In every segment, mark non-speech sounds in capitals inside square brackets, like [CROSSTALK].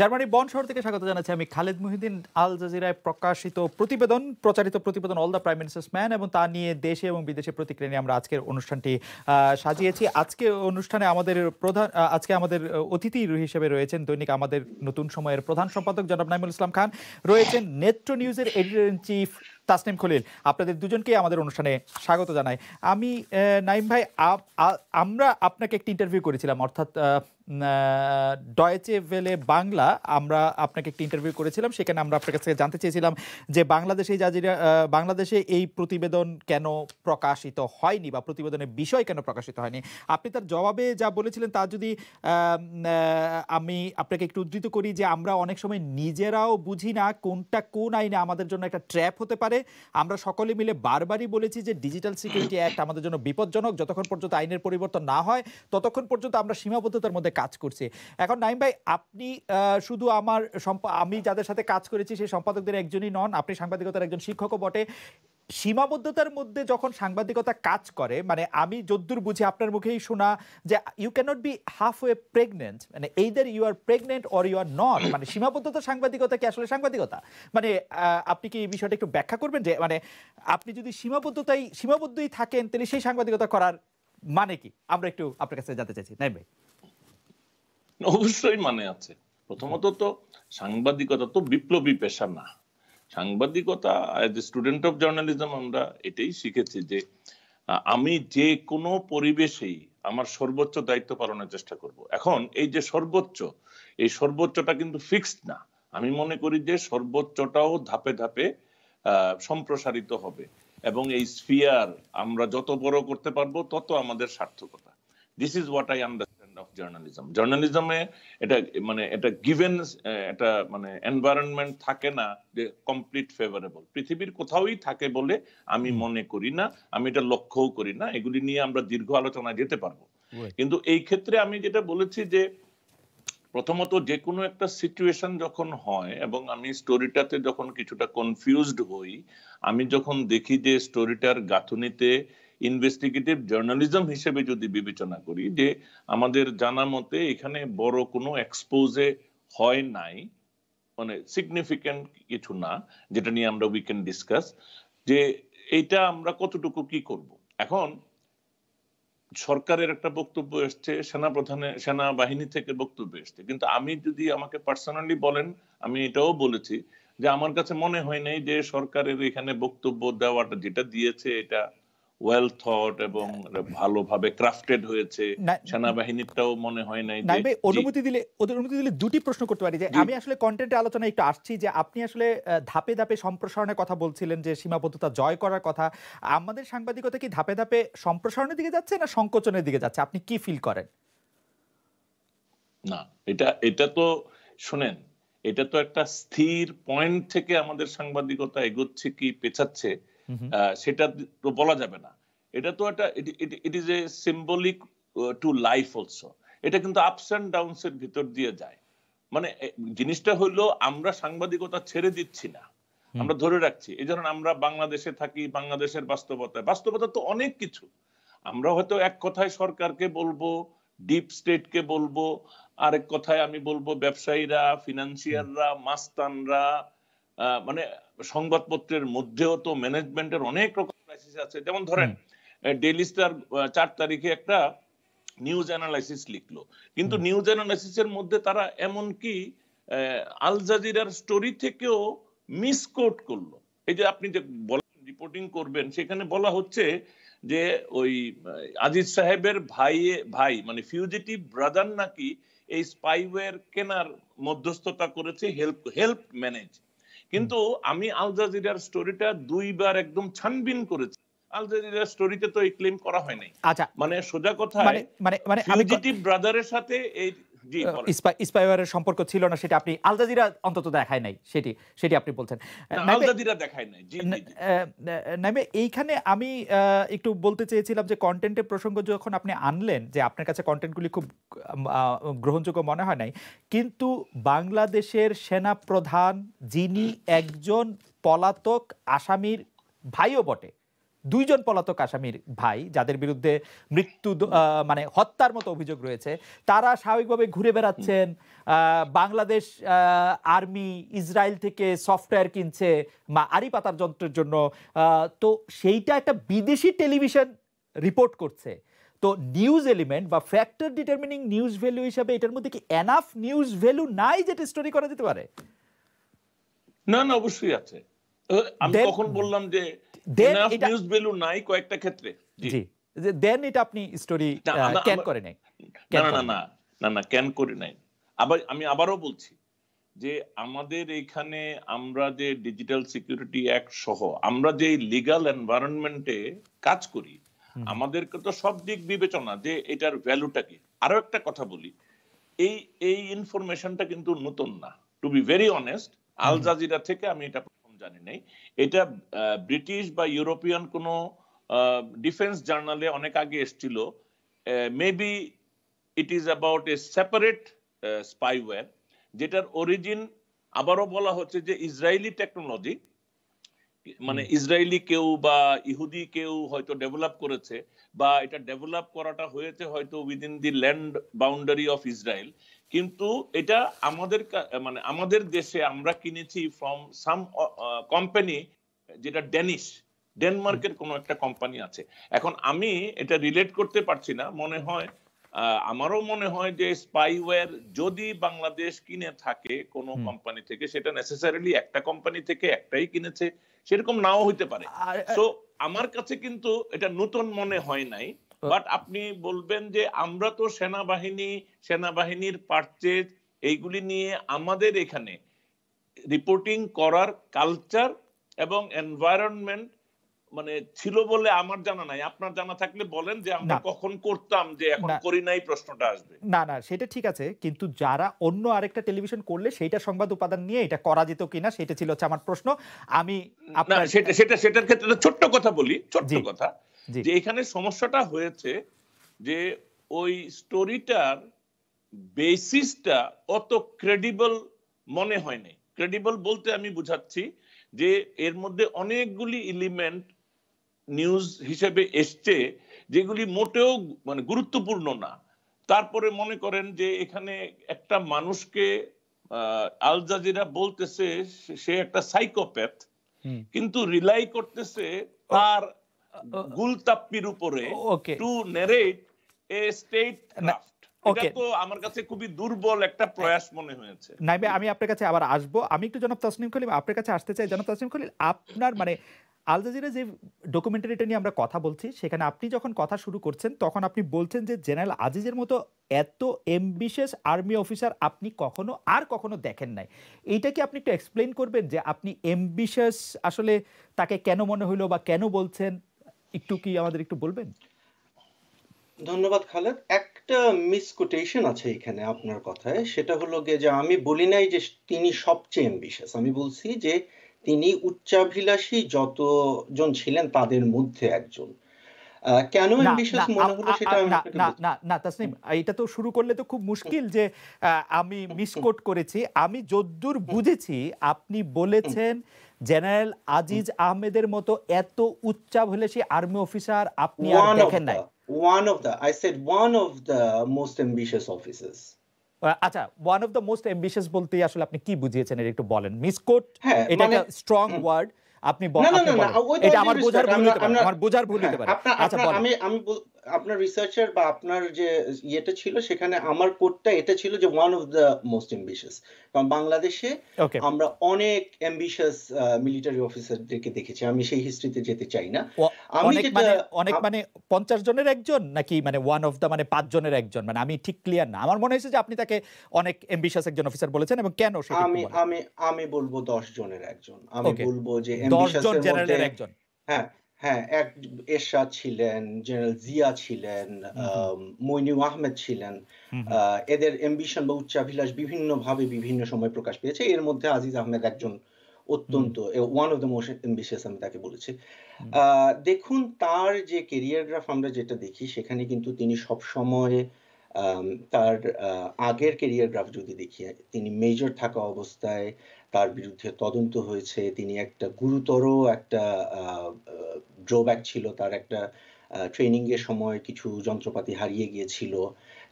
জার্মানির বন শহর থেকে স্বাগত জানাচ্ছি আমি খালেদ মুহিদিন আল জাজিরায় প্রকাশিত প্রতিবেদন প্রচারিত প্রতিবেদন all the prime minister's men এবং তা নিয়ে দেশে এবং বিদেশে প্রতিক্রিয়া নিয়ে আমরা আজকের অনুষ্ঠানটি সাজিয়েছি আজকে অনুষ্ঠানে আমাদের প্রধান আজকে আমাদের অতিথি হিসেবে রয়েছেন দৈনিক আমাদের নতুন সময়ের প্রধান সম্পাদক জনাব নাইমুল ইসলাম খান রয়েছেন নেট্রো নিউজের editor in chief Tasneem Khalil আপনাদের দুজনকেই আমাদের অনুষ্ঠানে স্বাগত জানাই আমি নাইম ভাই আমরা আপনাকে একটি ইন্টারভিউ করেছিলাম অর্থাৎ ডয়েচে ভেলে বাংলা আমরা আপনাকে একটি ইন্টারভিউ করেছিলাম সেখানে আমরা আপনার কাছ থেকে জানতে চেয়েছিলাম যে বাংলাদেশে জাজিরা বাংলাদেশে এই প্রতিবেদন কেন প্রকাশিত হয়নি বা প্রতিবেদনের বিষয় কেন প্রকাশিত হয়নি আপনি তার জবাবে যা বলেছিলেন তা যদি আমি আপনাকে একটু উদ্ধৃত করি যে আমরা অনেক সময় নিজেরাও বুঝি না কোনটা কোন আইনে আমাদের জন্য একটা ট্র্যাপ হতে পারে ব্যাপারে আমরা সকলে মিলে বারবারই বলেছি যে ডিজিটাল সিকিউরিটি অ্যাক্ট আমাদের জন্য বিপজ্জনক যতক্ষণ পর্যন্ত আইনের পরিবর্তন না হয় ততক্ষণ পর্যন্ত আমরা সীমাবদ্ধতার মধ্যে কাজ করছি এখন নাইম ভাই আপনি শুধু আমার আমি যাদের সাথে কাজ করেছি সেই সম্পাদকদের একজনই নন আপনি সাংবাদিকতার একজন শিক্ষকও বটে সীমাবদ্ধতার মধ্যে যখন সাংবাদিকতা কাজ করে মানে আমি যদ্দূর বুঝি আপনার মুখেই শোনা যে you can't be halfway pregnant মানে এই দের you are pregnant or you are not মানে সীমাবদ্ধতা সাংবাদিকতা কি আসলে সাংবাদিকতা মানে আপনি কি এই বিষয়টা একটু ব্যাখ্যা করবেন যে মানে আপনি যদি সীমাবদ্ধতাই সীমাবদ্ধই থাকেন তাহলে সেই সাংবাদিকতা করার মানে কি আমরা একটু আপনার কাছে জানতে চাইছি নাই ভাই অবশ্যই মানে আছে প্রথমত তো সাংবাদিকতা তো বিপ্লবী পেশা না সাংবাদিকতা as a student of journalism আমরা এটাই শিখেছি যে আমি যে কোনো পরিবেশেই আমার সর্বোচ্চ দায়িত্ব পালনের চেষ্টা করব এখন এই যে সর্বোচ্চ এই সর্বোচ্চটা কিন্তু ফিক্সড না আমি মনে করি যে সর্বোচ্চটাও ধাপে ধাপে সম্প্রসারিত হবে এবং এই স্ফিয়ার আমরা যত বড় করতে পারবো তত আমাদের সার্থকতা this is what I under journalism জার্নালিজমে এটা মানে এটা গিভেন এটা মানে এনভায়রনমেন্ট থাকে না যে কমপ্লিট ফেভারেবল পৃথিবীর কোথাওই থাকে বলে আমি মনে করি না আমি এটা লক্ষ্যও করি না এগুলি নিয়ে আমরা দীর্ঘ আলোচনায় যেতে পারবো কিন্তু এই ক্ষেত্রে আমি যেটা বলেছি যে প্রথমত যে কোনো একটা সিচুয়েশন যখন হয় এবং আমি স্টোরিটাতে যখন কিছুটা কনফিউজড হই আমি যখন দেখি যে স্টোরিটার গাঁথুনিতে ইনভেস্টিগেটিভ জার্নালিজম হিসেবে যদি বিবেচনা করি যে আমাদের জানা মতে এখানে বড় কোনো এক্সপোজে হয় নাই মানে সিগনিফিক্যান্ট কিছু না যেটা নিয়ে আমরা উই ক্যান ডিসকাস যে এইটা আমরা কতটুকু কি করব এখন সরকারের একটা বক্তব্য এসছে সেনা প্রধানে সেনাবাহিনী থেকে বক্তব্য এসছে কিন্তু আমি যদি আমাকে পার্সোনালি বলেন আমি এটাও বলেছি যে আমার কাছে মনে হয় নাই যে সরকারের এখানে বক্তব্য দেওয়াটা যেটা দিয়েছে এটা ওয়েল থট এবং ভালোভাবে ক্রাফটেড হয়েছে মনে হয় নাই অনুমতি দিলে ওদের অনুমতি দিলে দুটি প্রশ্ন করতে পারি যে আমি আসলে আলোচনায় একটু আসছি যে আপনি আসলে ধাপে ধাপে সম্প্রসারণের কথা বলছিলেন যে সীমাবদ্ধতা জয় করার কথা আমাদের সাংবাদিকতা কি ধাপে ধাপে সম্প্রসারণের দিকে যাচ্ছে না সংকোচনের দিকে যাচ্ছে আপনি কি ফিল করেন না এটা এটা তো শুনেন এটা তো একটা স্থির পয়েন্ট থেকে আমাদের সাংবাদিকতা এগোচ্ছে কি পেছাচ্ছে Mm-hmm. সেটা তো বলা যাবে না এটা তো একটা it is a symbolic to life also এটা কিন্তু আপস অ্যান্ড ডাউনস এর ভিতর দিয়ে যায় মানে জিনিসটা হলো আমরা সাংবাদিকতা ছেড়ে দিচ্ছি না আমরা ধরে রাখছি এই ধরুন আমরা বাংলাদেশে থাকি বাংলাদেশের বাস্তবতা বাস্তবতা তো অনেক কিছু আমরা হয়তো এক কথায় সরকারকে বলবো ডিপ স্টেটকে বলবো আরেক কথায় আমি বলবো ব্যবসায়ীরা ফিনান্সিয়াররা মাস্তানরা মানে সংবাদপত্রের মধ্যেও তো ম্যানেজমেন্টের অনেক রকম ক্রাইসিস আছে যেমন ধরেন ডেলি স্টার চার তারিখে একটা নিউজ অ্যানালাইসিস লিখলো কিন্তু নিউজ অ্যানালাইসিস এর মধ্যে তারা এমন কি আল জাজিরার স্টোরি থেকেও মিসকোট করলো এই যে আপনি যে রিপোর্টিং করবেন সেখানে বলা হচ্ছে যে ওই আজিজ সাহেবের ভাই ভাই মানে ফিউজিটিভ ব্রাদার নাকি এই স্পাইওয়্যার কেনার মধ্যস্থতা করেছে হেল্প হেল্প ম্যানেজ কিন্তু আমি আল জাজিরার স্টোরিটা দুইবার একদম ছানবিন করেছি আল জাজিরার স্টোরিতে তো এই ক্লেম করা হয় নাই আচ্ছা মানে সোজা কথা মানে মানে ব্রাদারের মানে সাথে এই স্পাইওয়ারের সম্পর্ক ছিল না সেটা আপনি আল জাজিরা অন্তত দেখায় নাই সেটি সেটি আপনি বলছেন এইখানে আমি একটু বলতে চেয়েছিলাম যে কন্টেন্টের প্রসঙ্গ যখন আপনি আনলেন যে আপনার কাছে কন্টেন্টগুলি খুব গ্রহণযোগ্য মনে হয় নাই কিন্তু বাংলাদেশের সেনা প্রধান যিনি একজন পলাতক আসামির ভাইও বটে দুইজন পলাতক আসামির ভাই যাদের বিরুদ্ধে মৃত্যু মানে হত্যার মতো অভিযোগ রয়েছে তারা স্বাভাবিকভাবে ঘুরে বেড়াচ্ছেন বাংলাদেশ আর্মি ইসরায়েল থেকে সফটওয়্যার কিনছে মা আরি পাতার যন্ত্রের জন্য তো সেইটা একটা বিদেশি টেলিভিশন রিপোর্ট করছে তো নিউজ এলিমেন্ট বা ফ্যাক্টর ডিটারমিনিং নিউজ ভ্যালু হিসাবে এটার মধ্যে কি এনাফ নিউজ ভ্যালু নাই যেটা স্টোরি করা যেতে পারে না না অবশ্যই আছে তখন uh, বললাম যে নাই কয়েকটা ক্ষেত্রে জি দেন এটা আপনি স্টোরি ক্যান করে নাই না না না না না ক্যান করে নাই আবার আমি আবারও বলছি যে আমাদের এখানে আমরা যে ডিজিটাল সিকিউরিটি অ্যাক্ট সহ আমরা যে লিগাল এনভায়রনমেন্টে কাজ করি আমাদেরকে তো সব দিক বিবেচনা যে এটার ভ্যালুটা কি আরো একটা কথা বলি এই এই ইনফরমেশনটা কিন্তু নতুন না to be very honest Al Jazeera থেকে আমি এটা জানি নাই এটা ব্রিটিশ বা ইউরোপিয়ান কোন ডিফেন্স জার্নালে অনেক আগে এসছিল maybe it is about a separate spyware যেটার অরিজিন আবারও বলা হচ্ছে যে ইসরায়েলি টেকনোলজি মানে ইসরায়েলি কেউ বা ইহুদি কেউ হয়তো ডেভেলপ করেছে বা এটা ডেভেলপ করাটা হয়েছে হয়তো within the land boundary of Israel কিন্তু এটা আমাদের মানে আমাদের দেশে আমরা কিনেছি ফ্রম সাম কোম্পানি যেটা ডেনিশ ডেনমার্কের কোনো একটা কোম্পানি আছে এখন আমি এটা রিলেট করতে পারছি না মনে হয় আমারও মনে হয় যে স্পাইওয়্যার যদি বাংলাদেশ কিনে থাকে কোনো কোম্পানি থেকে সেটা নেসেসারিলি একটা কোম্পানি থেকে একটাই কিনেছে সেরকম নাও হইতে পারে তো আমার কাছে কিন্তু এটা নতুন মনে হয় নাই বাট আপনি বলবেন যে আমরা তো সেনাবাহিনী সেনাবাহিনীর পারচেজ এইগুলি নিয়ে আমাদের এখানে রিপোর্টিং করার কালচার এবং এনভায়রনমেন্ট মানে ছিল বলে আমার জানা নাই আপনার জানা থাকলে বলেন যে আমরা কখন করতাম যে এখন করি নাই প্রশ্নটা আসবে না না সেটা ঠিক আছে কিন্তু যারা অন্য আরেকটা টেলিভিশন করলে সেইটা সংবাদ উপাদান নিয়ে এটা করা যেত কিনা সেটা ছিল হচ্ছে আমার প্রশ্ন আমি সেটা সেটা সেটার ক্ষেত্রে ছোট্ট কথা বলি ছোট্ট কথা যে এখানে সমস্যাটা হয়েছে যে ওই স্টোরিটার বেসিসটা অত ক্রেডিবল মনে হয়নি ক্রেডিবল বলতে আমি বুঝাচ্ছি যে এর মধ্যে অনেকগুলি এলিমেন্ট নিউজ হিসেবে এসছে যেগুলি মোটেও মানে গুরুত্বপূর্ণ না তারপরে মনে করেন যে এখানে একটা মানুষকে আল জাজিরা বলতেছে সে একটা সাইকোপ্যাথ কিন্তু রিলাই করতেছে তার গুলতাপ্পির উপরে টু নেরেট এ স্টেট খুবই দুর্বল একটা প্রয়াস আমি আপনার কাছে আবার আসবো আমি আপনার কাছে আসতে চাই আপনার মানে যে ডকুমেন্টারিটা নিয়ে আমরা কথা বলছি সেখানে আপনি যখন কথা শুরু করছেন তখন আপনি বলছেন যে জেনারেল আজিজের মতো এত এমবিশেষ আর্মি অফিসার আপনি কখনো আর কখনো দেখেন নাই এইটা কি আপনি একটু এক্সপ্লেন করবেন যে আপনি এমবিশেষ আসলে তাকে কেন মনে হইলো বা কেন বলছেন একটু কি আমাদের একটু বলবেন ধন্যবাদ খালেদ একটা মিসকোটেশন আছে এখানে আপনার কথায় সেটা হলো গিয়ে যে আমি বলি নাই যে তিনি সবচেয়ে অ্যাম্বিশাস আমি বলছি যে তিনি উচ্চাভিলাষী যতজন ছিলেন তাদের মধ্যে একজন কেন অ্যাম্বিশাস মনে হলো সেটা আমি না না না তাসনিম এটা তো শুরু করলে তো খুব মুশকিল যে আমি মিসকোট করেছি আমি যদ্দূর বুঝেছি আপনি বলেছেন জেনারেল আজিজ আহমেদের মতো এত উচ্চাভিলাষী আর্মি অফিসার আপনি আর দেখেন নাই one of the I said one of the most ambitious officers আচ্ছা one of the most ambitious বলতে আসলে আপনি কি বুঝিয়েছেন এর একটু বলেন মিস কোট হ্যাঁ, এটা মানে একটা স্ট্রং ওয়ার্ড আপনি বলেন এটা আমার বোঝার ভুল হ্যাঁ, হতে পারে আমার বোঝার ভুল হতে পারে আচ্ছা আমি আমি আপনার রিসার্চের বা আপনার যে ইয়েটা ছিল সেখানে আমার কোডটা এটা ছিল যে one of the most ambitious কারণ বাংলাদেশে আমরা অনেক এম্বিশিয়াস মিলিটারি অফিসারদেরকে দেখেছি আমি সেই হিস্ট্রিতে যেতে চাই না আমি অনেক মানে, মানে পঞ্চাশ জনের একজন নাকি মানে ওয়ান অফ দ্য মানে পাঁচ জনের একজন মানে আমি ঠিক ক্লিয়ার না আমার মনে হয়েছে যে আপনি তাকে অনেক এম্বিশিয়াস একজন অফিসার বলেছেন এবং কেন আমি আমি আমি বলবো দশ জনের একজন আমি বলবো যে জন জনের একজন হ্যাঁ হ্যাঁ এক এরশাদ ছিলেন জেনারেল জিয়া ছিলেন মইনু আহমেদ ছিলেন এদের এম্বিশন বা উচ্চাভিলাষ বিভিন্নভাবে বিভিন্ন সময় প্রকাশ পেয়েছে এর মধ্যে আজিজ আহমেদ একজন অত্যন্ত one of the most ambitious আমি তাকে বলেছি দেখুন তার যে কেরিয়ার গ্রাফ আমরা যেটা দেখি সেখানে কিন্তু তিনি সব সবসময় তার আগের কেরিয়ার গ্রাফ যদি দেখি তিনি মেজর থাকা অবস্থায় তার বিরুদ্ধে তদন্ত হয়েছে তিনি একটা গুরুতর একটা ড্রব্যাক ছিল তার একটা ট্রেনিংয়ের সময় কিছু যন্ত্রপাতি হারিয়ে গিয়েছিল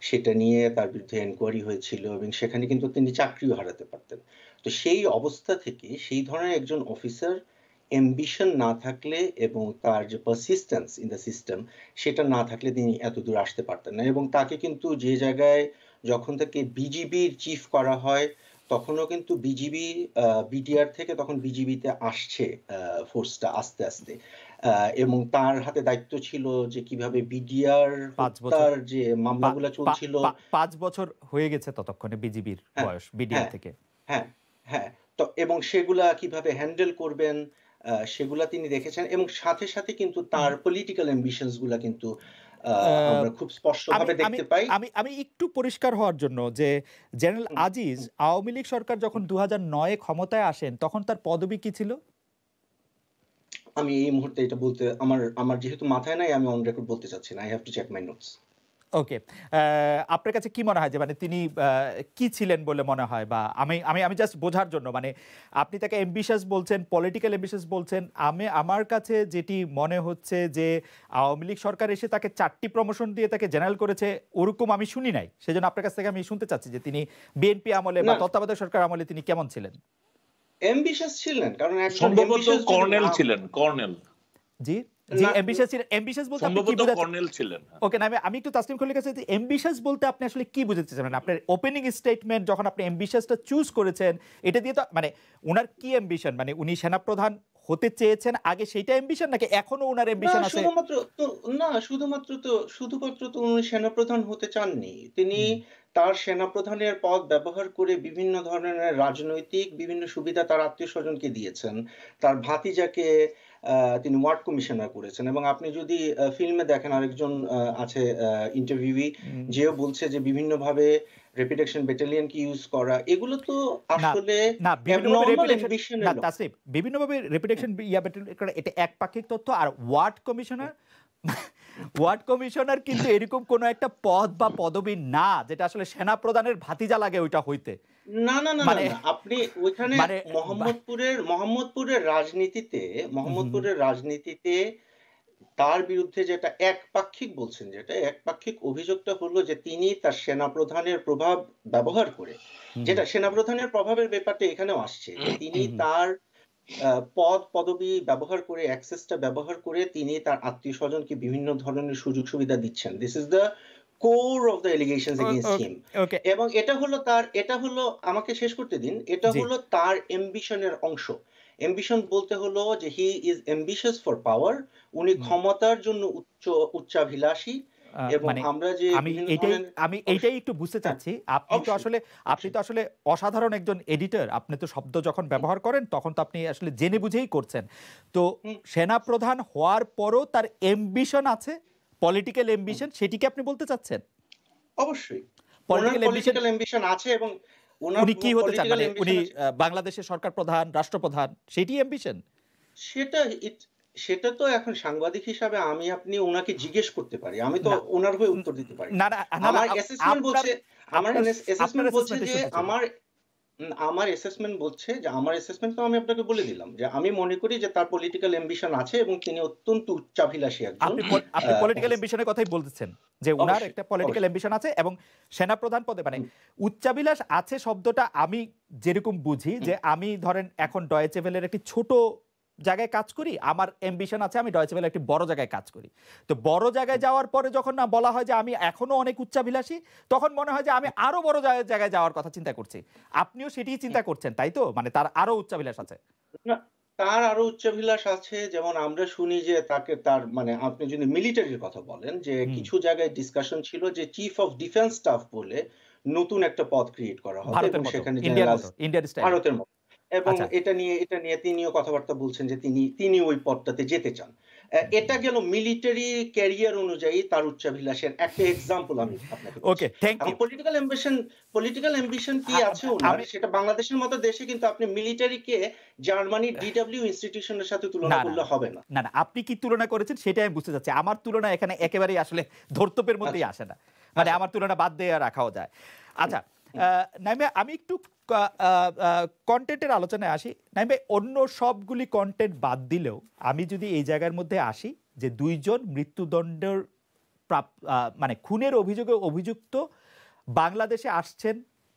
সেটা নিয়ে তার বিরুদ্ধে এনকোয়ারি হয়েছিল এবং সেখানে কিন্তু তিনি চাকরিও হারাতে পারতেন তো সেই অবস্থা থেকে সেই ধরনের একজন অফিসার অ্যাম্বিশন না থাকলে এবং তার যে পারসিস্টেন্স ইন দ্য সিস্টেম সেটা না থাকলে তিনি এত দূর আসতে পারতেন না এবং তাকে কিন্তু যে জায়গায় যখন তাকে বিজিবির চিফ করা হয় তখনও কিন্তু বিজিবি বিডিআর থেকে তখন বিজিবিতে আসছে ফোর্সটা আস্তে আস্তে এবং তার হাতে দায়িত্ব ছিল যে কিভাবে বিডিআর তার যে মামলাগুলো চলছিল পাঁচ বছর হয়ে গেছে ততক্ষণে বিজিবির হ্যাঁ, বয়স বিডিআর হ্যাঁ, থেকে হ্যাঁ হ্যাঁ তো এবং সেগুলা কিভাবে হ্যান্ডেল করবেন সেগুলা তিনি দেখেছেন এবং সাথে সাথে কিন্তু তার পলিটিক্যাল অ্যাম্বিশনস গুলা কিন্তু আমরা খুব স্পষ্টভাবে দেখতে পাই আমি আমি একটু পরিষ্কার হওয়ার জন্য যে জেনারেল আজিজ আওয়ামী লীগ সরকার যখন দু নয়ে ক্ষমতায় আসেন তখন তার পদবি কি ছিল আমি এই মুহূর্তে এটা বলতে আমার আমার যেহেতু মাথায় নাই আমি অন রেকর্ড বলতে চাচ্ছি না I have to check my notes okay আপনার কাছে কি মনে হয় যে মানে তিনি কি ছিলেন বলে মনে হয় বা আমি আমি আমি জাস্ট বোঝার জন্য মানে আপনি তাকে এম্বিশাস বলছেন পলিটিক্যাল এম্বিশাস বলছেন আমি আমার কাছে যেটি মনে হচ্ছে যে আওয়ামী লীগ সরকার এসে তাকে চারটি প্রমোশন দিয়ে তাকে জেনারেল করেছে ওরকম আমি শুনি নাই সেজন্য আপনার কাছ থেকে আমি শুনতে চাচ্ছি যে তিনি বিএনপি আমলে বা তত্ত্বাবধায়ক সরকার আমলে তিনি কেমন ছিলেন এম্বিশাস ছিলেন কারণ সম্ভবত কর্নেল ছিলেন কর্নেল জি না হ্যাঁ। মানে, মানে, সেনাপ্রধান হতে চেয়েছেন আগে অ্যাম্বিশন নাকি এখনো অ্যাম্বিশন আছে শুধুমাত্র তো না শুধুমাত্র তো শুধুমাত্র তো উনি সেনাপ্রধান হতে চাননি তিনি তার সেনাপ্রধানের পদ ব্যবহার করে বিভিন্ন ধরনের রাজনৈতিক বিভিন্ন সুবিধা তার আত্মীয় স্বজনকে দিয়েছেন তার ভাতিজাকে তিনি ওয়ার্ড কমিশনার করেছেন এবং আপনি যদি ফিল্মে দেখেন আরেকজন আছে ইন্টারভিউই যেও বলছে যে বিভিন্নভাবে রেপিটেশন ব্যাটালিয়ন কি ইউজ করা এগুলো তো আসলে না বিভিন্নভাবে রেপিটেশন ইয়া ব্যাটালিয়ন এটা এক পাক্ষিক তথ্য আর ওয়ার্ড কমিশনার ওয়ার্ড কমিশনার কিন্তু এরকম কোন একটা পদ বা পদবি না যেটা আসলে সেনা প্রধানের ভাতিজা লাগে ওইটা হইতে না না না মানে আপনি ওইখানে মানে মোহাম্মদপুরের মোহাম্মদপুরের রাজনীতিতে মোহাম্মদপুরের রাজনীতিতে তার বিরুদ্ধে যেটা একপাক্ষিক বলছেন যেটা একপাক্ষিক অভিযোগটা হলো যে তিনি তার সেনাপ্রধানের প্রভাব ব্যবহার করে যেটা সেনাপ্রধানের প্রভাবের ব্যাপারটা এখানেও আসছে তিনি তার পদ পদবি ব্যবহার করে অ্যাক্সেসটা ব্যবহার করে তিনি তার আত্মীয় স্বজনকে বিভিন্ন ধরনের সুযোগ সুবিধা দিচ্ছেন this is the core of the allegations against him এবং এটা হলো তার এটা হলো আমাকে শেষ করতে দিন এটা হলো তার এম্বিশনের অংশ এম্বিশন বলতে হলো যে হি ইজ এম্বিশিয়াস ফর পাওয়ার উনি ক্ষমতার জন্য উচ্চ উচ্চাভিলাষী মানে আমি এটাই আমি এটাই একটু বুঝতে হ্যাঁ, চাচ্ছি আপনি তো আসলে আপনি তো আসলে অসাধারণ একজন এডিটর আপনি তো শব্দ যখন ব্যবহার করেন তখন তো আপনি আসলে জেনে বুঝেই করছেন তো সেনাপ্রধান হওয়ার পরও তার এম্বিশন আছে পলিটিক্যাল এম্বিশন সেটিকে আপনি বলতে চাচ্ছেন অবশ্যই পলিটিক্যাল এম্বিশন আছে এবং উনি কি হতে চান মানে উনি বাংলাদেশের সরকার প্রধান রাষ্ট্রপ্রধান সেটি এম্বিশন সেটা সেটা তো এখন সাংবাদিক হিসাবে আমি আপনি ওনাকে জিজ্ঞেস করতে পারি আমি তো ওনার হয়ে উত্তর দিতে পারি আমার অ্যাসেসমেন্ট বলছে আমার অ্যাসেসমেন্ট বলছে যে আমার আমার অ্যাসেসমেন্ট বলছে যে আমার অ্যাসেসমেন্ট তো আমি আপনাকে বলে দিলাম যে আমি মনে করি যে তার পলিটিক্যাল অ্যাম্বিশন আছে এবং তিনি অত্যন্ত উচ্চাভিলাষী একজন আপনি আপনি পলিটিক্যাল অ্যাম্বিশনের কথাই বলতেছেন যে ওনার একটা পলিটিক্যাল অ্যাম্বিশন আছে এবং সেনা প্রধান পদে মানে উচ্চাভিলাষ আছে শব্দটা আমি যেরকম বুঝি যে আমি ধরেন এখন ডয়েচেভেলের একটি ছোট জায়গায় কাজ করি আমার অ্যাম্বিশন আছে আমি ডয়চেবেলে একটি বড় জায়গায় কাজ করি তো বড় জায়গায় যাওয়ার পরে যখন না বলা হয় যে আমি এখনো অনেক উচ্চাভিলাষী তখন মনে হয় যে আমি আরো বড় জায়গায় যাওয়ার কথা চিন্তা করছি আপনিও সেটি চিন্তা করছেন তাই তো মানে তার আরো উচ্চাভিলাষ আছে তার আরো উচ্চাভিলাষ আছে যেমন আমরা শুনি যে তাকে তার মানে আপনি যদি মিলিটারির কথা বলেন যে কিছু জায়গায় ডিসকাশন ছিল যে চিফ অফ ডিফেন্স স্টাফ বলে নতুন একটা পদ ক্রিয়েট করা হবে সেখানে ভারতের মতো এবং আচ্ছা। এটা নিয়ে এটা নিয়ে তিনিও কথাবার্তা বলছেন যে তিনি তিনি ওই পদটাতে যেতে চান এটা গেল মিলিটারি ক্যারিয়ার অনুযায়ী তার উচ্চাভিলাষের একটা এক্সাম্পল আমি okay thank you political ambition political ambition কি হ্যাঁ, আছে ওনার সেটা বাংলাদেশের মতো দেশে কিন্তু আপনি মিলিটারি কে জার্মানি ডিডব্লিউ ইনস্টিটিউশনের সাথে তুলনা করলে হবে না না না আপনি কি তুলনা করেছেন সেটাই আমি বুঝতে চাচ্ছি আমার তুলনা এখানে একেবারেই আসলে ধর্তব্যের মধ্যেই আচ্ছা। আসে না মানে আচ্ছা। আমার তুলনা বাদ দিয়ে রাখাও যায় আচ্ছা আমি একটু কন্টেন্টের আলোচনায় আসি নাই ভাই অন্য সবগুলি কন্টেন্ট বাদ দিলেও আমি যদি এই জায়গার মধ্যে আসি যে দুইজন মৃত্যুদণ্ডের প্রাপ মানে খুনের অভিযোগে অভিযুক্ত বাংলাদেশে আসছেন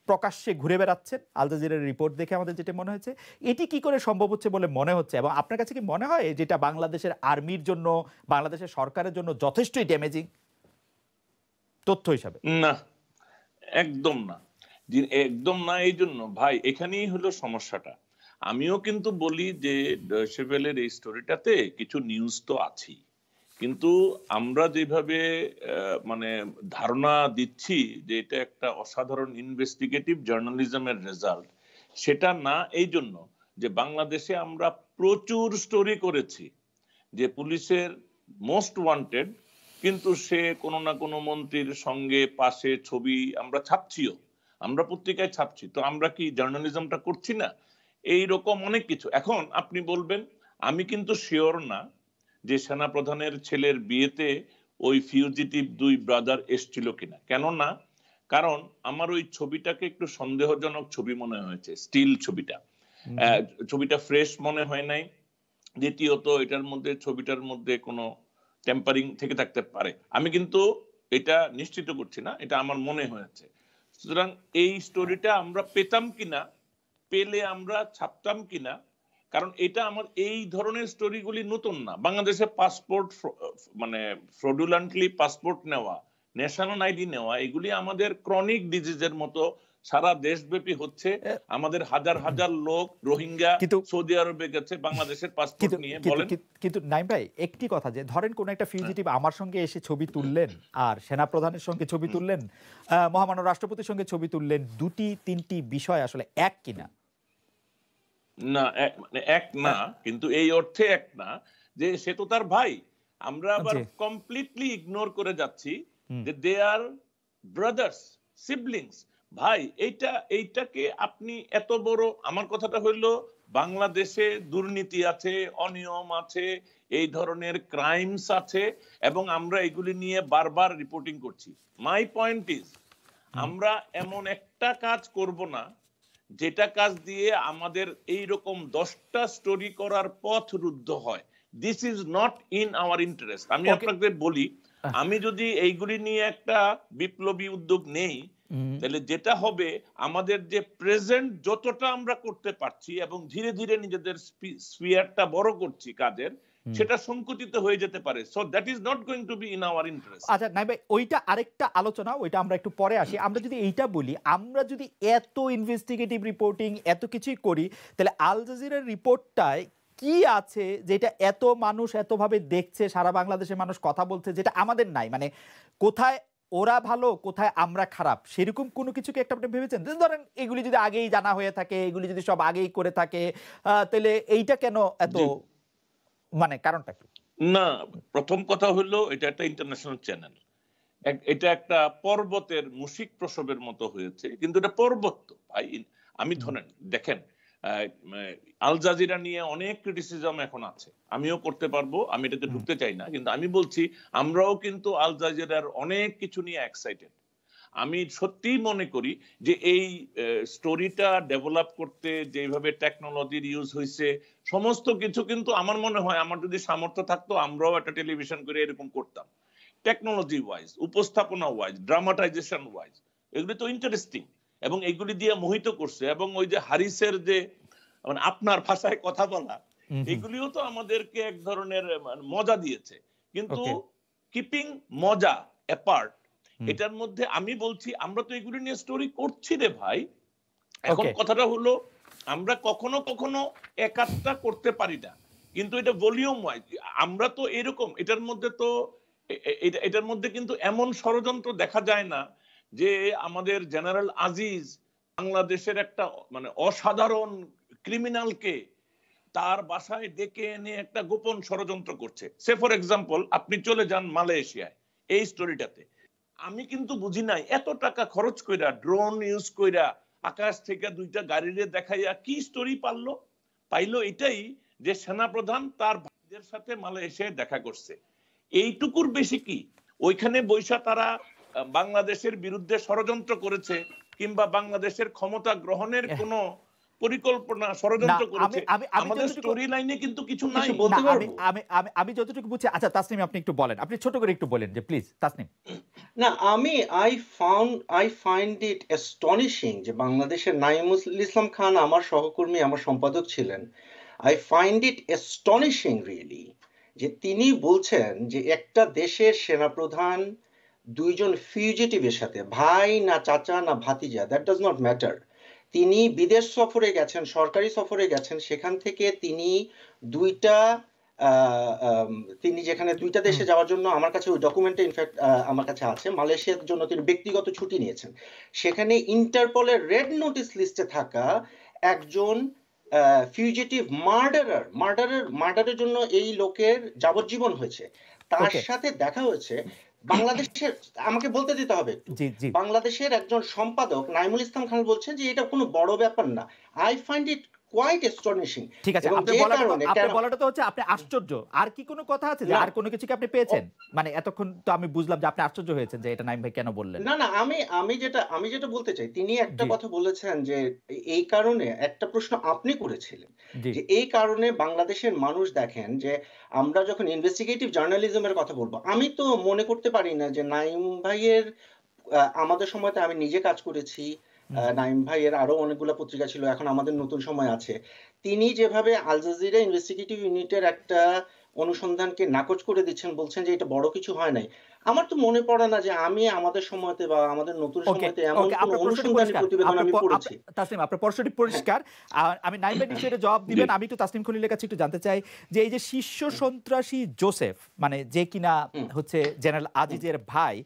প্রকাশ্যে ঘুরে বেড়াচ্ছেন আল রিপোর্ট দেখে আমাদের যেটা মনে হয়েছে এটি কি করে সম্ভব হচ্ছে বলে মনে হচ্ছে এবং আপনার কাছে কি মনে হয় যেটা বাংলাদেশের আর্মির জন্য বাংলাদেশের সরকারের জন্য যথেষ্টই ড্যামেজিং তথ্য হিসাবে না একদম না একদম না এই জন্য ভাই এখানেই হলো সমস্যাটা আমিও কিন্তু বলি যে সেভেলের এই স্টোরিটাতে কিছু নিউজ তো আছেই কিন্তু আমরা যেভাবে মানে ধারণা দিচ্ছি যে এটা একটা অসাধারণ ইনভেস্টিগেটিভ জার্নালিজমের রেজাল্ট সেটা না এই জন্য যে বাংলাদেশে আমরা প্রচুর স্টোরি করেছি যে পুলিশের মোস্ট ওয়ান্টেড কিন্তু সে কোনো না কোনো মন্ত্রীর সঙ্গে পাশে ছবি আমরা ছাপছিও আমরা পত্রিকায় ছাপছি তো আমরা কি জার্নালিজমটা করছি না এই রকম অনেক কিছু এখন আপনি বলবেন আমি কিন্তু শিওর না যে সেনাপ্রধানের ছেলের বিয়েতে ওই ফিউজিটিভ দুই ব্রাদার এসছিল কিনা কেন না কারণ আমার ওই ছবিটাকে একটু সন্দেহজনক ছবি মনে হয়েছে স্টিল ছবিটা ছবিটা ফ্রেশ মনে হয় নাই দ্বিতীয়ত এটার মধ্যে ছবিটার মধ্যে কোনো টেম্পারিং থেকে থাকতে পারে আমি কিন্তু এটা নিশ্চিত করছি না এটা আমার মনে হয়েছে সুতরাং এই স্টোরিটা আমরা পেতাম কিনা পেলে আমরা ছাপতাম কিনা কারণ এটা আমার এই ধরনের স্টোরিগুলি নতুন না বাংলাদেশে পাসপোর্ট মানে ফ্রডুলান্টলি পাসপোর্ট নেওয়া ন্যাশনাল আইডি নেওয়া এগুলি আমাদের ক্রনিক ডিজিজের মতো সারা দেশব্যাপী হচ্ছে আমাদের হাজার হাজার লোক রোহিঙ্গা কিন্তু সৌদি আরবে গেছে বাংলাদেশের পাসপোর্ট নিয়ে বলেন কিন্তু নাইম ভাই একটি কথা যে ধরেন কোন একটা ফিউজিটিভ আমার সঙ্গে এসে ছবি তুললেন আর সেনা প্রধানের সঙ্গে ছবি তুললেন মহামান্য রাষ্ট্রপতির সঙ্গে ছবি তুললেন দুটি তিনটি বিষয় আসলে এক কিনা না মানে এক না হ্যাঁ। কিন্তু এই অর্থে এক না যে সে তো তার ভাই আমরা আবার কমপ্লিটলি ইগনোর করে যাচ্ছি যে দে আর ব্রাদার্স সিবলিংস ভাই এইটা এইটাকে আপনি এত বড় আমার কথাটা হইল বাংলাদেশে দুর্নীতি আছে অনিয়ম আছে এই ধরনের ক্রাইমস আছে এবং আমরা এগুলি নিয়ে বারবার রিপোর্টিং করছি মাই পয়েন্ট ইজ আমরা এমন একটা কাজ করব না যেটা কাজ দিয়ে আমাদের এই রকম দশটা স্টোরি করার পথ রুদ্ধ হয় this is not in our interest আমি আপনাদের বলি আমি যদি এইগুলি নিয়ে একটা বিপ্লবী উদ্যোগ নেই Mm-hmm. তাহলে যেটা হবে আমাদের যে প্রেজেন্ট যতটা আমরা করতে পারছি এবং ধীরে ধীরে নিজেদের স্পিয়ারটা বড় করছি কাজের mm-hmm. সেটা সংকুচিত হয়ে যেতে পারে so that is not going to be in our interest আচ্ছা নাই ভাই ওইটা আরেকটা আলোচনা ওইটা আমরা একটু পরে আসি mm-hmm. আমরা যদি এইটা বলি আমরা যদি এত ইনভেস্টিগেটিভ রিপোর্টিং এত কিছুই করি তাহলে আল জাজিরার রিপোর্টটায় কি আছে যেটা এত মানুষ এতভাবে দেখছে সারা বাংলাদেশের মানুষ কথা বলছে যেটা আমাদের নাই মানে কোথায় ওরা ভালো কোথায় আমরা খারাপ সেরকম কোনো কিছুকে একটা আপনি ভেবেছেন ধরেন এগুলি যদি আগেই জানা হয়ে থাকে এগুলি যদি সব আগেই করে থাকে তাহলে এইটা কেন এত মানে কারণটা কি না প্রথম কথা হলো এটা একটা ইন্টারন্যাশনাল চ্যানেল এটা একটা পর্বতের মুসিক প্রসবের মতো হয়েছে কিন্তু এটা পর্বত ভাই আমি ধরেন দেখেন মানে আল জাজিরা নিয়ে অনেক ক্রিটিসিজম এখন আছে আমিও করতে পারবো আমি এটাতে ঢুকতে চাই না কিন্তু আমি বলছি আমরাও কিন্তু আল জাজিরার অনেক কিছু নিয়ে এক্সাইটেড আমি সত্যি মনে করি যে এই স্টোরিটা ডেভেলপ করতে যেভাবে টেকনোলজির ইউজ হয়েছে সমস্ত কিছু কিন্তু আমার মনে হয় আমার যদি সামর্থ্য থাকতো আমরাও একটা টেলিভিশন করে এরকম করতাম টেকনোলজি ওয়াইজ উপস্থাপনা ওয়াইজ ড্রামাটাইজেশন ওয়াইজ এগুলি তো ইন্টারেস্টিং এবং এগুলি দিয়ে মোহিত করছে এবং ওই যে হারিসের যে মানে আপনার ভাষায় কথা বলা এগুলিও তো আমাদেরকে এক ধরনের মানে মজা দিয়েছে কিন্তু কিপিং মজা অ্যাপার্ট এটার মধ্যে আমি বলছি আমরা তো এগুলি নিয়ে স্টোরি করছি রে ভাই এখন কথাটা হলো আমরা কখনো কখনো একাত্তা করতে পারি না কিন্তু এটা ভলিউম ওয়াইজ আমরা তো এরকম এটার মধ্যে তো এটার মধ্যে কিন্তু এমন ষড়যন্ত্র দেখা যায় না যে আমাদের জেনারেল আজিজ বাংলাদেশের একটা মানে অসাধারণ ক্রিমিনালকে তার বাসায় ডেকে এনে একটা গোপন ষড়যন্ত্র করছে সে ফর এক্সাম্পল আপনি চলে যান মালয়েশিয়ায় এই স্টোরিটাতে আমি কিন্তু বুঝি নাই এত টাকা খরচ কইরা ড্রোন ইউজ কইরা আকাশ থেকে দুইটা গাড়িরে দেখাইয়া কি স্টোরি পারলো পাইলো এটাই যে সেনাপ্রধান তার ভাইদের সাথে মালয়েশিয়ায় দেখা করছে এইটুকুর বেশি কি ওইখানে বৈশা তারা বাংলাদেশের বিরুদ্ধে ষড়যন্ত্র করেছে কিংবা বাংলাদেশের ক্ষমতা গ্রহণের কোন পরিকল্পনা ষড়যন্ত্র করেছে আমাদের স্টোরি লাইনে কিন্তু কিছু নাই বলতে আমি আমি আমি যতটুকু বুঝছি আচ্ছা তাসনিম আপনি একটু বলেন আপনি ছোট করে একটু বলেন যে প্লিজ তাসনিম না আমি I found I find it astonishing যে বাংলাদেশের নাইমুল ইসলাম খান আমার সহকর্মী আমার সম্পাদক ছিলেন I find it astonishing really যে তিনি বলছেন যে একটা দেশের সেনাপ্রধান প্রধান দুইজন ফিউজিটিভের সাথে ভাই না চাচা না ভাতিজা দ্যাট ডাজ নট ম্যাটার তিনি বিদেশ সফরে গেছেন সরকারি সফরে গেছেন সেখান থেকে তিনি দুইটা তিনি যেখানে দুইটা দেশে যাওয়ার জন্য আমার কাছে ওই ডকুমেন্টে ইনফ্যাক্ট আমার কাছে আছে মালয়েশিয়ার জন্য তিনি ব্যক্তিগত ছুটি নিয়েছেন সেখানে ইন্টারপলের রেড নোটিস লিস্টে থাকা একজন ফিউজিটিভ মার্ডারার মার্ডারের মার্ডারের জন্য এই লোকের যাবজ্জীবন হয়েছে তার সাথে দেখা হয়েছে বাংলাদেশের আমাকে বলতে দিতে হবে বাংলাদেশের একজন সম্পাদক নাইমুল ইসলাম খান বলছেন যে এটা কোনো বড় ব্যাপার না I find it quite astonishing ঠিক আছে আপনি বলাটা আপনি বলাটা তো হচ্ছে আপনি আশ্চর্য আর কি কোনো কথা আছে যে আর কোনো কিছু কি আপনি পেয়েছেন মানে এতক্ষণ তো আমি বুঝলাম যে আপনি আশ্চর্য যে এটা নাইম ভাই কেন বললেন না না আমি আমি যেটা আমি যেটা বলতে চাই তিনি একটা কথা বলেছেন যে এই কারণে একটা প্রশ্ন আপনি করেছিলেন যে এই কারণে বাংলাদেশের মানুষ দেখেন যে আমরা যখন ইনভেস্টিগেটিভ জার্নালিজমের কথা বলবো আমি তো মনে করতে পারি না যে নাইম ভাইয়ের আমাদের সময়তে আমি নিজে কাজ করেছি নাইম ভাই এর আরো অনেকগুলো পত্রিকা ছিল এখন আমাদের নতুন সময় আছে তিনি যেভাবে আল জাজিরা ইনভেস্টিগেটিভ ইউনিটের একটা অনুসন্ধানকে নাকচ করে দিচ্ছেন বলছেন যে এটা বড় কিছু হয় নাই আমার তো মনে পড়ে না যে আমি আমাদের সময়তে বা আমাদের নতুন সময়তে এমন কোন অনুসন্ধানী প্রতিবেদন আমি পড়েছি তাসলিম আপনার প্রশ্নটি পরিষ্কার আমি ভাই এর জবাব দিবেন আমি একটু তাসলিম খলিলের কাছে একটু জানতে চাই যে এই যে শিষ্য সন্ত্রাসী জোসেফ মানে যে কিনা হচ্ছে জেনারেল আজিজের ভাই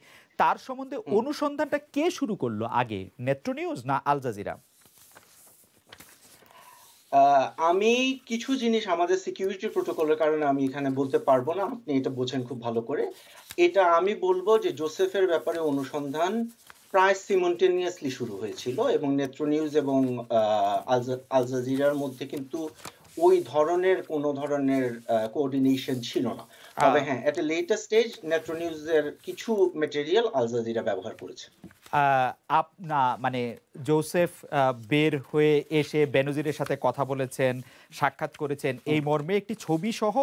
তার সম্বন্ধে অনুসন্ধানটা কে শুরু করলো আগে নেট্রো নিউজ না আল জাজিরা আমি কিছু জিনিস আমাদের সিকিউরিটি প্রোটোকলের কারণে আমি এখানে বলতে পারবো না আপনি এটা বোঝেন খুব ভালো করে এটা আমি বলবো যে জোসেফের ব্যাপারে অনুসন্ধান প্রায় সিমন্টেনিয়াসলি শুরু হয়েছিল এবং নেত্র নিউজ এবং আল জাজিরার মধ্যে কিন্তু ওই ধরনের কোনো ধরনের কোঅর্ডিনেশন ছিল না তবে হ্যাঁ এট স্টেজ নেট্রো কিছু ম্যাটেরিয়াল আল জাজিরা ব্যবহার করেছে আপনা মানে জোসেফ বের হয়ে এসে বেনজিরের সাথে কথা বলেছেন সাক্ষাৎ করেছেন এই মর্মে একটি ছবি সহ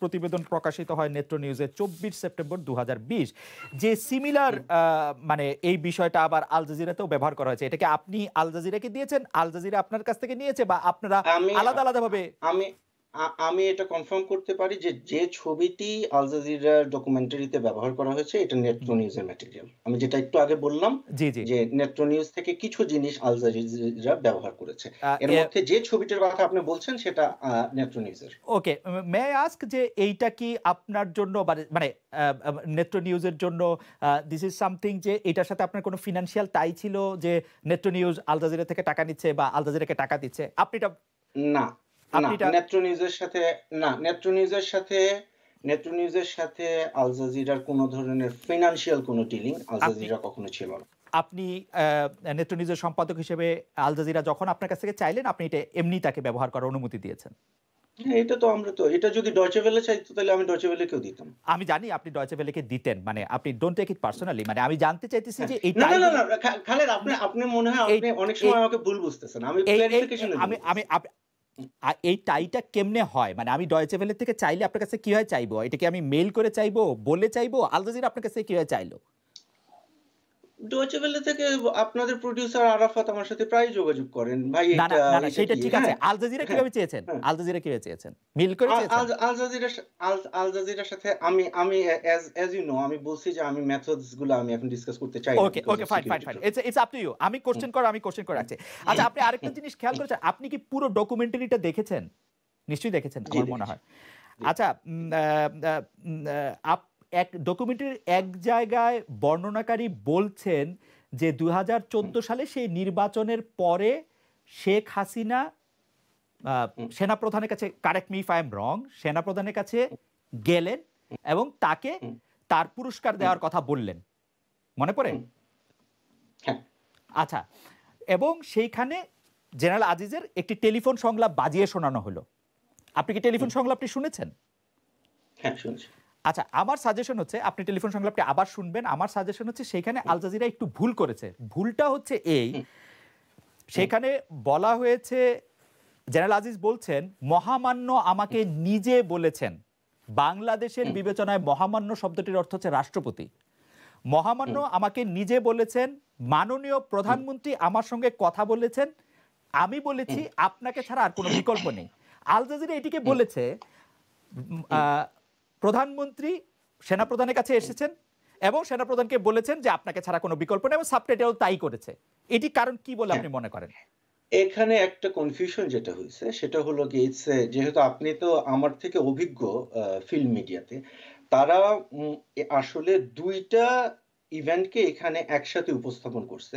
প্রতিবেদন প্রকাশিত হয় নেত্র নিউজে চব্বিশ সেপ্টেম্বর দু যে সিমিলার মানে এই বিষয়টা আবার আল জাজিরাতেও ব্যবহার করা হয়েছে এটাকে আপনি আল জাজিরাকে দিয়েছেন আল জাজিরা আপনার কাছ থেকে নিয়েছে বা আপনারা আলাদা আলাদাভাবে আমি আমি এটা কনফার্ম করতে পারি যে যে ছবিটি আল জাজিরার ডকুমেন্টারিতে ব্যবহার করা হয়েছে এটা নেট্রো নিউজের ম্যাটেরিয়াল আমি যেটা একটু আগে বললাম যে নেট্রো নিউজ থেকে কিছু জিনিস আল জাজিরা ব্যবহার করেছে এর মধ্যে যে ছবিটির কথা আপনি বলছেন সেটা নেট্রো নিউজের ওকে মে আই আস্ক যে এইটা কি আপনার জন্য মানে নেট্রো নিউজের জন্য দিস ইজ সামথিং যে এটার সাথে আপনার কোনো ফিনান্সিয়াল টাই ছিল যে নেট্রো নিউজ আল জাজিরা থেকে টাকা নিচ্ছে বা আল জাজিরাকে টাকা দিচ্ছে আপনি এটা না সম্পাদক হিসেবে যখন আপনার কাছ থেকে চাইলেন আপনি এটা এমনি তাকে ব্যবহার করার অনুমতি দিয়েছেন হ্যাঁ, এটা তো আমরা তো এটা যদি ডয়চে ভেলে চাইতো তাহলে আমি ডয়চে ভেলেকেও দিতাম আমি জানি আপনি ডয়চে কে দিতেন মানে আপনি ডোন্ট টেক ইট পার্সোনালি মানে আমি জানতে চাইতেছি হ্যাঁ। যে এই না না না খালেদ আপনি আপনি মনে হয় আপনি অনেক সময় আমাকে ভুল বুঝতেছেন আমি ক্লারিফিকেশন আমি আমি আর এই টাইটা কেমনে হয় মানে আমি ডয়েচে ভেলের থেকে চাইলে আপনার কাছে কীভাবে চাইবো এটা কি আমি মেল করে চাইবো বলে চাইবো আলদাজির আপনার কাছে কীভাবে চাইলো ডোচেভেলে থেকে আপনাদের প্রোডিউসার আরাফাত আমার সাথে প্রায় যোগাযোগ করেন ভাই না না সেটা ঠিক আছে আল হ্যাঁ। জাজিরা কিভাবে চেয়েছেন আল হ্যাঁ। জাজিরা কিভাবে চেয়েছেন মিল করে চেয়েছেন আল জাজিরা আল জাজিরার সাথে আমি আমি ইউ নো আমি বলছি যে আমি মেথডস গুলো আমি এখন ডিসকাস করতে চাই okay okay fine fine fine up to you আমি কোশ্চেন করা আমি কোশ্চেন আচ্ছা আপনি আরেকটা জিনিস খেয়াল করেছেন আপনি কি পুরো ডকুমেন্টারিটা দেখেছেন নিশ্চয়ই দেখেছেন আমার মনে হয় আচ্ছা আপ এক ডকুমেন্টের এক জায়গায় বর্ণনাকারী বলছেন যে দু সালে সেই নির্বাচনের পরে শেখ হাসিনা সেনাপ্রধানের কাছে correct me I am wrong সেনাপ্রধানের কাছে গেলেন এবং তাকে তার পুরস্কার দেওয়ার কথা বললেন মনে পড়ে হ্যাঁ। আচ্ছা এবং সেইখানে জেনারেল আজিজের একটি টেলিফোন সংলাপ বাজিয়ে শোনানো হলো আপনি কি টেলিফোন সংলাপটি শুনেছেন হ্যাঁ শুনেছি আচ্ছা আমার সাজেশন হচ্ছে আপনি টেলিফোন সংলাপটি আবার শুনবেন আমার সাজেশন হচ্ছে সেখানে আল জাজিরা একটু ভুল করেছে ভুলটা হচ্ছে এই সেখানে বলা হয়েছে জেনারেল আজিজ বলছেন মহামান্য আমাকে নিজে বলেছেন বাংলাদেশের বিবেচনায় মহামান্য শব্দটির অর্থ হচ্ছে রাষ্ট্রপতি মহামান্য আমাকে নিজে বলেছেন মাননীয় প্রধানমন্ত্রী আমার সঙ্গে কথা বলেছেন আমি বলেছি আপনাকে ছাড়া আর কোনো বিকল্প নেই আল জাজিরা এটিকে বলেছে প্রধানমন্ত্রী সেনাপ্রধানের কাছে এসেছেন এবং সেনাপ্রধানকে বলেছেন যে আপনাকে ছাড়া কোনো বিকল্প নেই এবং সাবটাইটেল তাই করেছে এটি কারণ কি বলে আপনি হ্যাঁ। মনে করেন এখানে একটা কনফিউশন যেটা হয়েছে সেটা হলো কি uh, যেহেতু আপনি তো আমার থেকে অভিজ্ঞ ফিল্ম uh, মিডিয়াতে তারা আসলে দুইটা ইভেন্টকে এখানে একসাথে উপস্থাপন করছে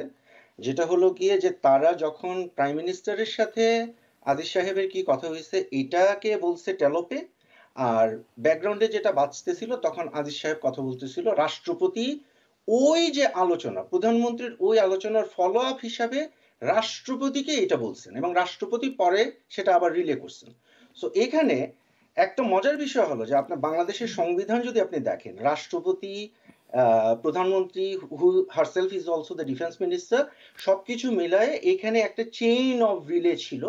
যেটা হলো গিয়ে যে তারা যখন প্রাইম মিনিস্টারের সাথে আদিস সাহেবের কি কথা হয়েছে এটাকে বলছে টেলোপে আর ব্যাকগ্রাউন্ডে যেটা বাঁচতেছিল তখন আজিজ সাহেব কথা বলতেছিল রাষ্ট্রপতি ওই যে আলোচনা প্রধানমন্ত্রীর ওই আলোচনার ফলো আপ হিসাবে রাষ্ট্রপতিকে এটা বলছেন এবং রাষ্ট্রপতি পরে সেটা আবার রিলে করছেন সো এখানে একটা মজার বিষয় হলো যে আপনার বাংলাদেশের সংবিধান যদি আপনি দেখেন রাষ্ট্রপতি প্রধানমন্ত্রী who herself is also the defence minister সবকিছু মিলায়ে এখানে একটা চেইন অফ রিলে ছিল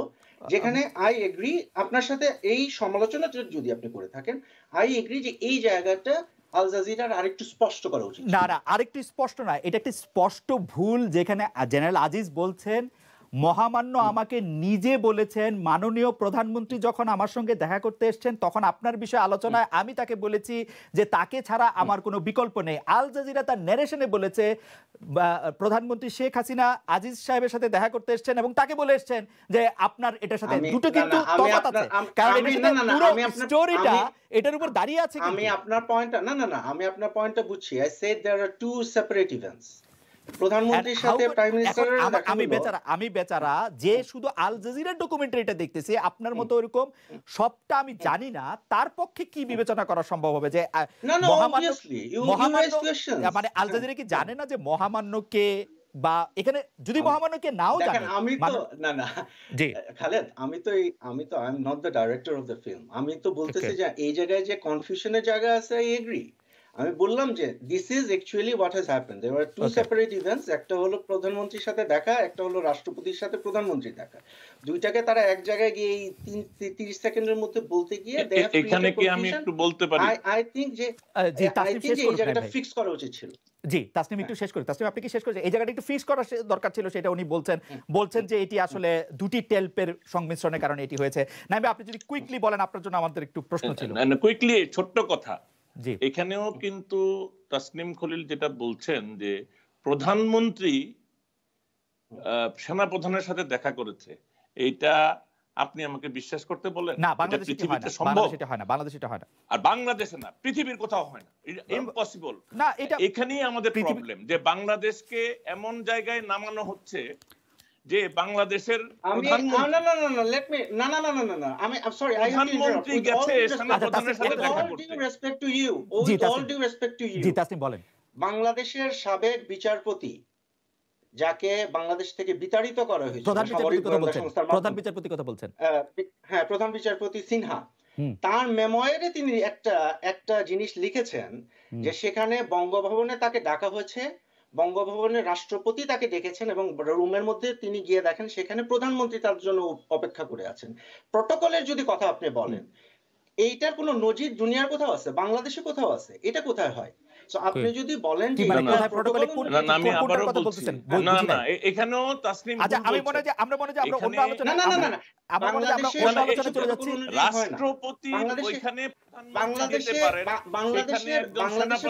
যেখানে আই এগ্রি আপনার সাথে এই সমালোচনা যদি আপনি করে থাকেন আই এগ্রি যে এই জায়গাটা আল আরেকটু স্পষ্ট করা উচিত না না আরেকটু স্পষ্ট না এটা একটা স্পষ্ট ভুল যেখানে জেনারেল আজিজ বলছেন মহামান্য আমাকে নিজে বলেছেন মাননীয় প্রধানমন্ত্রী যখন আমার সঙ্গে দেখা করতে এসছেন তখন আপনার বিষয়ে আলোচনায় আমি তাকে বলেছি যে তাকে ছাড়া আমার কোনো বিকল্প নেই আল জাজিরা তার ন্যারেশনে বলেছে প্রধানমন্ত্রী শেখ হাসিনা আজিজ সাহেবের সাথে দেখা করতে এসছেন এবং তাকে বলে এসছেন যে আপনার এটার সাথে দুটো কিন্তু তফাৎ আছে কারণ পুরো স্টোরিটা এটার উপর দাঁড়িয়ে আছে আমি আপনার পয়েন্টটা না না না আমি আপনার পয়েন্টটা বুঝছি I said there are two separate events প্রধানমন্ত্রীর সাথে প্রাইম মিনিস্টারের আমি বেচারা আমি বেচারা যে শুধু আল জাজিরার ডকুমেন্টারিটা দেখতেছি আপনার মতো এরকম সবটা আমি জানি না তার পক্ষে কি বিবেচনা করা সম্ভব হবে যে মহামান্য মানে আল জাজিরা কি জানে না যে মহামান্যকে বা এখানে যদি মহামান্যকে নাও জানেন আমি তো মানে- না না জি খালেদ আমি তো আমি তো I am not the director of the film আমি তো বলতেছি যে এই জায়গায় যে কনফিউশনের জায়গা আছে আই এগ্রি আমি বললাম যে this is actually what has happen there are two separate events একটা হলো প্রধানমন্ত্রীর সাথে দেখা একটা হলো রাষ্ট্রপতির সাথে প্রধানমন্ত্রী দেখা দুইটাকে তারা এক জায়গায় গিয়ে এই 30 সেকেন্ডের মধ্যে বলতে গিয়ে এখানে কি আমি একটু বলতে পারি আই আই থিংক যে আই থিংক যে এই জায়গাটা ফিক্স করা উচিত ছিল জি তাসনিম একটু শেষ করি তাসনিম আপনি কি শেষ করেছেন এই জায়গাটা একটু ফিক্স করা দরকার ছিল সেটা উনি বলছেন বলছেন যে এটি আসলে দুটি টেলপের সংমিশ্রণের কারণে এটি হয়েছে নাইবে আপনি যদি কুইকলি বলেন আপনার জন্য আমাদের একটু প্রশ্ন ছিল না কুইকলি ছোট্ট কথা এখানেও কিন্তু তাসনিম খলিল যেটা বলছেন যে প্রধানমন্ত্রী সেনাপ্রধানের সাথে দেখা করেছে এইটা আপনি আমাকে বিশ্বাস করতে বলেন আর বাংলাদেশে না পৃথিবীর কোথাও হয় না ইম্পসিবল না এখানেই আমাদের প্রবলেম যে বাংলাদেশকে এমন জায়গায় নামানো হচ্ছে যে বাংলাদেশের বাংলাদেশের সাবেক বিচারপতি যাকে বাংলাদেশ থেকে বিতাড়িত করা হয়েছে প্রধান বিচারপতি কথা বলছেন হ্যাঁ প্রধান বিচারপতি সিনহা তার মেমোয়ারে তিনি একটা একটা জিনিস লিখেছেন যে সেখানে বঙ্গভবনে তাকে ডাকা হয়েছে বঙ্গভবনে রাষ্ট্রপতি তাকে ডেকেছেন এবং রুমের মধ্যে তিনি গিয়ে দেখেন সেখানে প্রধানমন্ত্রী তার জন্য অপেক্ষা করে আছেন প্রটোকলের যদি কথা আপনি বলেন এইটার কোনো নজির দুনিয়ার কোথাও আছে বাংলাদেশে কোথাও আছে এটা কোথায় হয় সো আপনি যদি বলেন যে মানে কোন আমি বলছি না না এখানেও তাসনিম আচ্ছা আমি মনে যে আমরা মনে যে আমরা অন্য আলোচনা না না না অন্য আলোচনা চলে রাষ্ট্রপতি ওইখানে বাংলাদেশে বাংলাদেশে বাংলাদেশে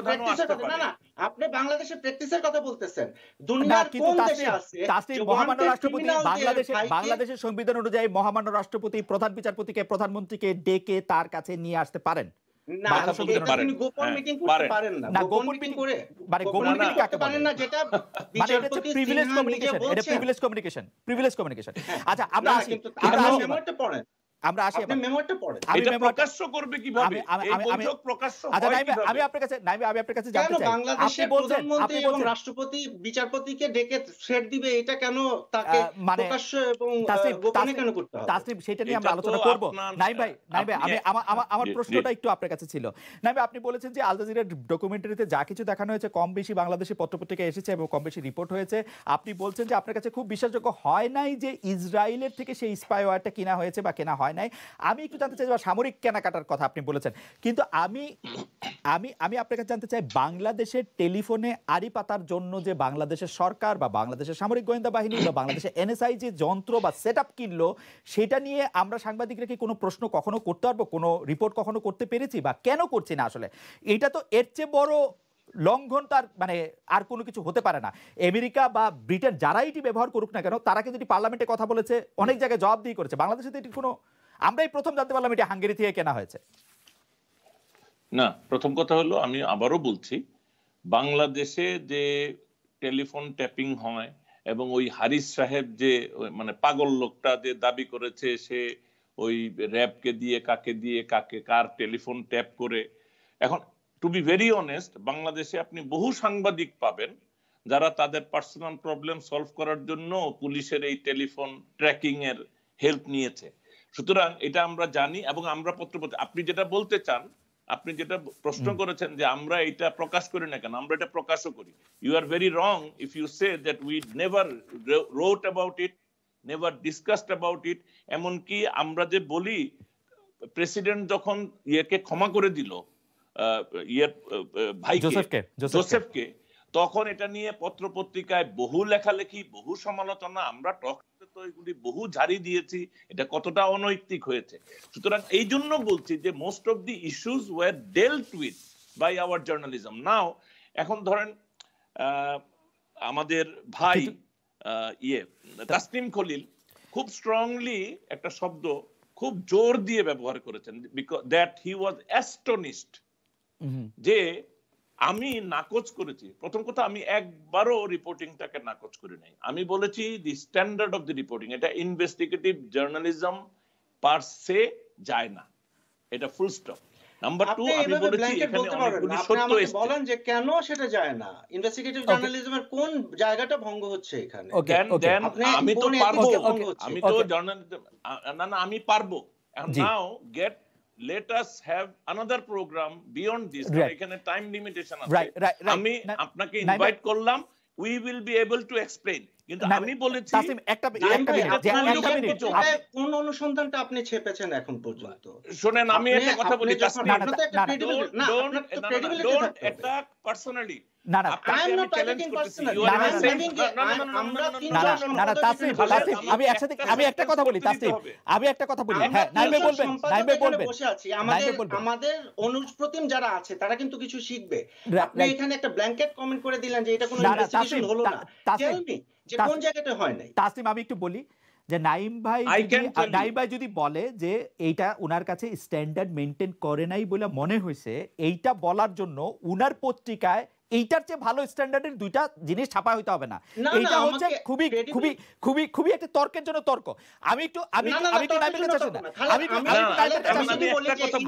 না না আপনি বাংলাদেশের প্র্যাকটিসের কথা বলতেছেন দুনিয়ার কোন দেশে আছে তাসনিম মহামান্য রাষ্ট্রপতি বাংলাদেশে বাংলাদেশের সংবিধান অনুযায়ী মহামান্য রাষ্ট্রপতি প্রধান বিচারপতিকে প্রধানমন্ত্রীকে ডেকে তার কাছে নিয়ে আসতে পারেন হ্যাঁ, না গোপন মিটিং মানে করতে পারেন না মিটিং করে মানে মিটিং পারেন না যেটা প্রিভিলেজ কমিউনিকেশন প্রিভিলেজ কমিউনিকেশন আচ্ছা আমরা আমার প্রশ্নটা একটু আপনার কাছে ছিল নাইবে আপনি বলেছেন যে আলজাজিরের ডকুমেন্টারিতে যা কিছু দেখানো হয়েছে কম বেশি বাংলাদেশের পত্রপত্রিকা এসেছে এবং কম বেশি রিপোর্ট হয়েছে আপনি বলছেন যে আপনার কাছে খুব বিশ্বাসযোগ্য হয় নাই যে ইসরায়েলের থেকে সেই স্পাই ওয়ারটা কেনা হয়েছে বা কেনা হয় নাই আমি একটু জানতে চাই সামরিক কেনাকাটার কথা আপনি বলেছেন কিন্তু আমি আমি আমি আপনার কাছে জানতে চাই বাংলাদেশের টেলিফোনে আড়ি পাতার জন্য যে বাংলাদেশের সরকার বা বাংলাদেশের সামরিক গোয়েন্দা বাহিনী বা বাংলাদেশের এনএসআই যে যন্ত্র বা সেট আপ কিনলো সেটা নিয়ে আমরা সাংবাদিকরা কি কোনো প্রশ্ন কখনো করতে পারবো কোনো রিপোর্ট কখনো করতে পেরেছি বা কেন করছি না আসলে এটা তো এর চেয়ে বড় লঙ্ঘন তার মানে আর কোনো কিছু হতে পারে না আমেরিকা বা ব্রিটেন যারাই এটি ব্যবহার করুক না কেন তারা কিন্তু পার্লামেন্টে কথা বলেছে অনেক জায়গায় জবাবদিহি করেছে বাংলাদেশে তো এটি কোনো আমরাই প্রথম জানতে পারলাম এটা হাঙ্গেরি থেকে কেনা হয়েছে না প্রথম কথা হলো আমি আবারও বলছি বাংলাদেশে যে টেলিফোন ট্যাপিং হয় এবং ওই হারিস সাহেব যে মানে পাগল লোকটা যে দাবি করেছে সে ওই র্যাবকে দিয়ে কাকে দিয়ে কাকে কার টেলিফোন ট্যাপ করে এখন টু বি ভেরি অনেস্ট বাংলাদেশে আপনি বহু সাংবাদিক পাবেন যারা তাদের পার্সোনাল প্রবলেম সলভ করার জন্য পুলিশের এই টেলিফোন ট্র্যাকিং এর হেল্প নিয়েছে সুতরাং এটা আমরা জানি এবং আমরা পত্রপত্র আপনি যেটা বলতে চান আপনি যেটা প্রশ্ন করেছেন যে আমরা এটা প্রকাশ করি না কেন আমরা এটা প্রকাশও করি you are very wrong if you say that we never wrote about it never discussed about it এমনকি আমরা যে বলি প্রেসিডেন্ট যখন ইয়েকে ক্ষমা করে দিল ইয়ের ভাইকে জোসেফকে তখন এটা নিয়ে পত্র পত্রিকায় বহু লেখালেখি বহু সমালোচনা আমরা টক এগুলি বহু ঝাড়ি দিয়েছি এটা কতটা অনৈতিক হয়েছে সুতরাং এই জন্য বলছি যে most of the were dealt with by our journalism now এখন ধরেন আমাদের ভাই ইয়ে তাসনিম খলিল খুব স্ট্রংলি একটা শব্দ খুব জোর দিয়ে ব্যবহার করেছেন দ্যাট হি ওয়াজ অ্যাস্টনিস্ট যে আমি নাকচ করেছি প্রথম কথা আমি একবারও রিপোর্টিংটাকে নাকচ করি নাই আমি বলেছি the standard of the reporting এটা ইনভেস্টিগেটিভ জার্নালিজম পার সে যায় না এটা ফুল স্টপ নাম্বার আমি বলেছি এখানে অনেকগুলি সত্য এসেছে বলেন যে কেন সেটা যায় না ইনভেস্টিগেটিভ জার্নালিজমের কোন জায়গাটা ভঙ্গ হচ্ছে এখানে দেন আমি তো পারবো আমি তো জার্নালিজম না না আমি পারবো now get let us have another program beyond this right. like, and a time limitation right, right, right. Ami, Na, invite kollam, we will be able to explain আমি একটা আমি একটা কথা বলি আমি একটা কথা বলি তাসিম আমি একটা কথা বলি হ্যাঁ আমাদের অনুপ্রতিম যারা আছে তারা কিন্তু কিছু শিখবে আপনি এখানে একটা ব্ল্যাঙ্কেট কমেন্ট করে দিলেন যে এটা কোনো হলো না তাসলিম আমি একটু বলি যে নাইম ভাই নাইম ভাই যদি বলে যে এইটা উনার কাছে স্ট্যান্ডার্ড মেনটেন করে নাই বলে মনে হয়েছে এইটা বলার জন্য উনার পত্রিকায় এইটার চেয়ে ভালো স্ট্যান্ডার্ডের দুইটা জিনিস ছাপা হইতে হবে না এইটা হচ্ছে খুবই খুবই খুবই খুবই একটা তর্কের জন্য তর্ক আমি একটু আমি আমি নাইমের কাছে না আমি আমি একটু নাইমের কাছে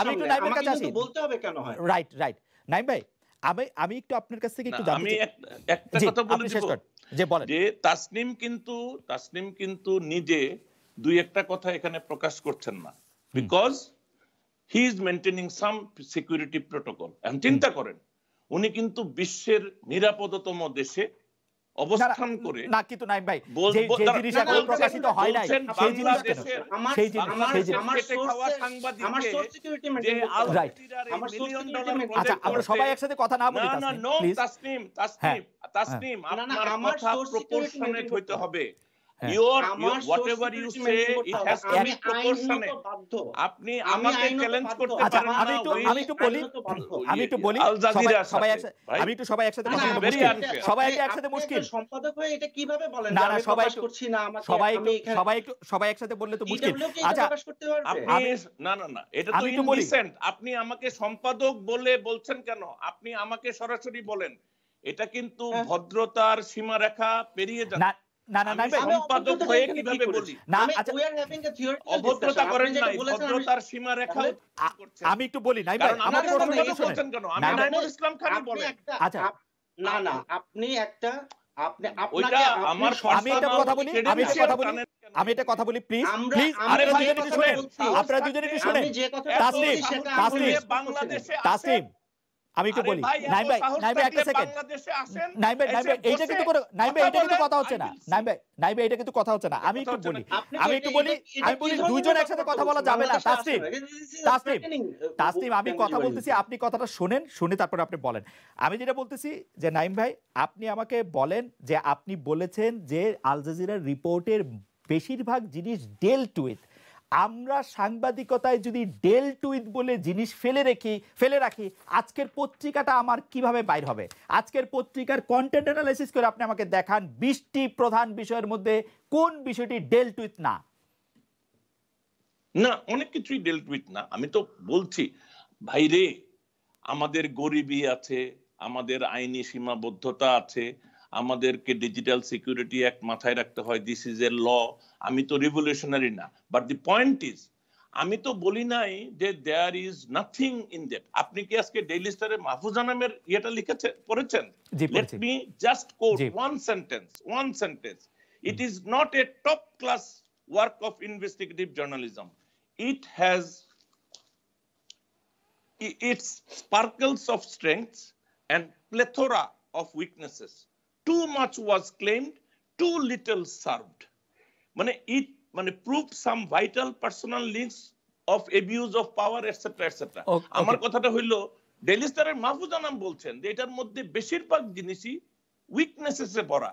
আমি একটু নাইমের কাছে আসি বলতে হবে কেন হয় রাইট রাইট নাইম ভাই আমি আমি একটু আপনার কাছ থেকে একটু একটা কথা বলে দিব যে বলেন যে তাসনিম কিন্তু তাসনিম কিন্তু নিজে দুই একটা কথা এখানে প্রকাশ করছেন না because he is maintaining some security protocol এখন চিন্তা করেন উনি কিন্তু বিশ্বের নিরাপদতম দেশে অবস্থান করে না কিন্তু নাই ভাই যে জিনিস এখন প্রকাশিত হয় নাই সেই জিনিস কেন সেই জিনিস সেই জিনিস আচ্ছা আমরা সবাই একসাথে কথা না বলি তাসনিম তাসনিম হ্যাঁ। তাসনিম আপনার কথা প্রপোর্শনেট হইতে হবে হ্যাঁ। আপনি আমাকে আচ্ছা, সম্পাদক আপনি আমাকে সম্পাদক বলে বলছেন কেন আপনি আমাকে সরাসরি বলেন এটা কিন্তু হ্যাঁ। ভদ্রতার সীমারেখা পেরিয়ে যাচ্ছে না না না সম্পাদক হয়ে কিভাবে বলি না আচ্ছা we are having a theoretical অভদ্রতা করেন নাই ভদ্রতার সীমা রেখা আমি একটু বলি নাই ভাই আমার প্রশ্নটা শুনেন কেন আমি নাইমুল ইসলাম খানি বলে আচ্ছা না না আপনি একটা আপনি আপনাকে আমার আমি একটা কথা বলি আমি একটা কথা বলি আমি এটা কথা বলি প্লিজ প্লিজ আপনারা দুজন একটু শুনেন আপনারা দুজন একটু শুনেন তাসলিম তাসলিম তাসলিম আমি একটু বলি নাইম ভাই নাইম ভাই একটা সেকেন্ড নাইম ভাই নাইম ভাই এইটা কিন্তু নাইম ভাই এটা কিন্তু কথা হচ্ছে না নাইম ভাই নাইম ভাই এটা কিন্তু কথা হচ্ছে না আমি একটু বলি আমি একটু বলি আমি বলি দুইজন একসাথে কথা বলা যাবে না তাসনিম তাসনিম তাসনিম আমি কথা বলতেছি আপনি কথাটা শুনেন শুনে তারপর আপনি বলেন আমি যেটা বলতেছি যে নাইম ভাই আপনি আমাকে বলেন যে আপনি বলেছেন যে আল জাজিরার রিপোর্টের বেশিরভাগ জিনিস ডেল টু ইট আমরা সাংবাদিকতায় যদি ডেল টুইথ বলে জিনিস ফেলে রেখি ফেলে রাখি আজকের পত্রিকাটা আমার কিভাবে বাইর হবে আজকের পত্রিকার কন্টেন্ট অ্যানালাইসিস করে আপনি আমাকে দেখান বিশটি প্রধান বিষয়ের মধ্যে কোন বিষয়টি ডেল টুইথ না না অনেক কিছুই ডেল টুইথ না আমি তো বলছি ভাইরে আমাদের গরিবি আছে আমাদের আইনি সীমাবদ্ধতা আছে আমাদেরকে ডিজিটাল সিকিউরিটি এক মাথায় রাখতে হয় দিস ইজ এ ল আমি তো রিভলিউশনারি না বাট দি পয়েন্ট ইজ আমি তো বলি নাই যে there is nothing in that আপনি কি আজকে ডেইলি স্টারে মাহফুজ আনামের ইয়েটা লিখেছে পড়েছেন let me just quote one sentence one sentence it is not a top class work of investigative journalism it has its sparkles of strengths and plethora of weaknesses too much was claimed too little served মানে it মানে prove some vital personal links of abuse of power etcetera etcetera আমার কথাটা হইল daily স্টারের মাহফুজ আনাম বলছেন যে এটার মধ্যে বেশিরভাগ জিনিসই উইকনেসেসে ভরা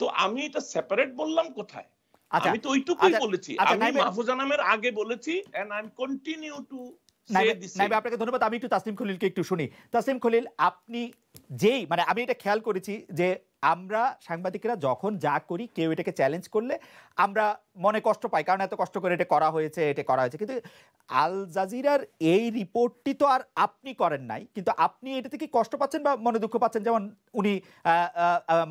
তো আমি এটা সেপারেট বললাম কোথায় আচ্ছা, আমি তো ওইটুকুই আচ্ছা, বলেছি আচ্ছা, আমি মাহফুজ আনামের আগে বলেছি and I am continue to নাইবে আপনাকে ধন্যবাদ আমি একটু তাসিম খলিলকে একটু শুনি তাসলিম খলিল আপনি যেই মানে আমি এটা খেয়াল করেছি যে আমরা সাংবাদিকরা যখন যা করি কেউ এটাকে চ্যালেঞ্জ করলে আমরা মনে কষ্ট পাই কারণ এত কষ্ট করে এটা করা হয়েছে এটা করা হয়েছে কিন্তু আল জাজিরার এই রিপোর্টটি তো আর আপনি করেন নাই কিন্তু আপনি এটা থেকে কষ্ট পাচ্ছেন বা মনে দুঃখ পাচ্ছেন যেমন উনি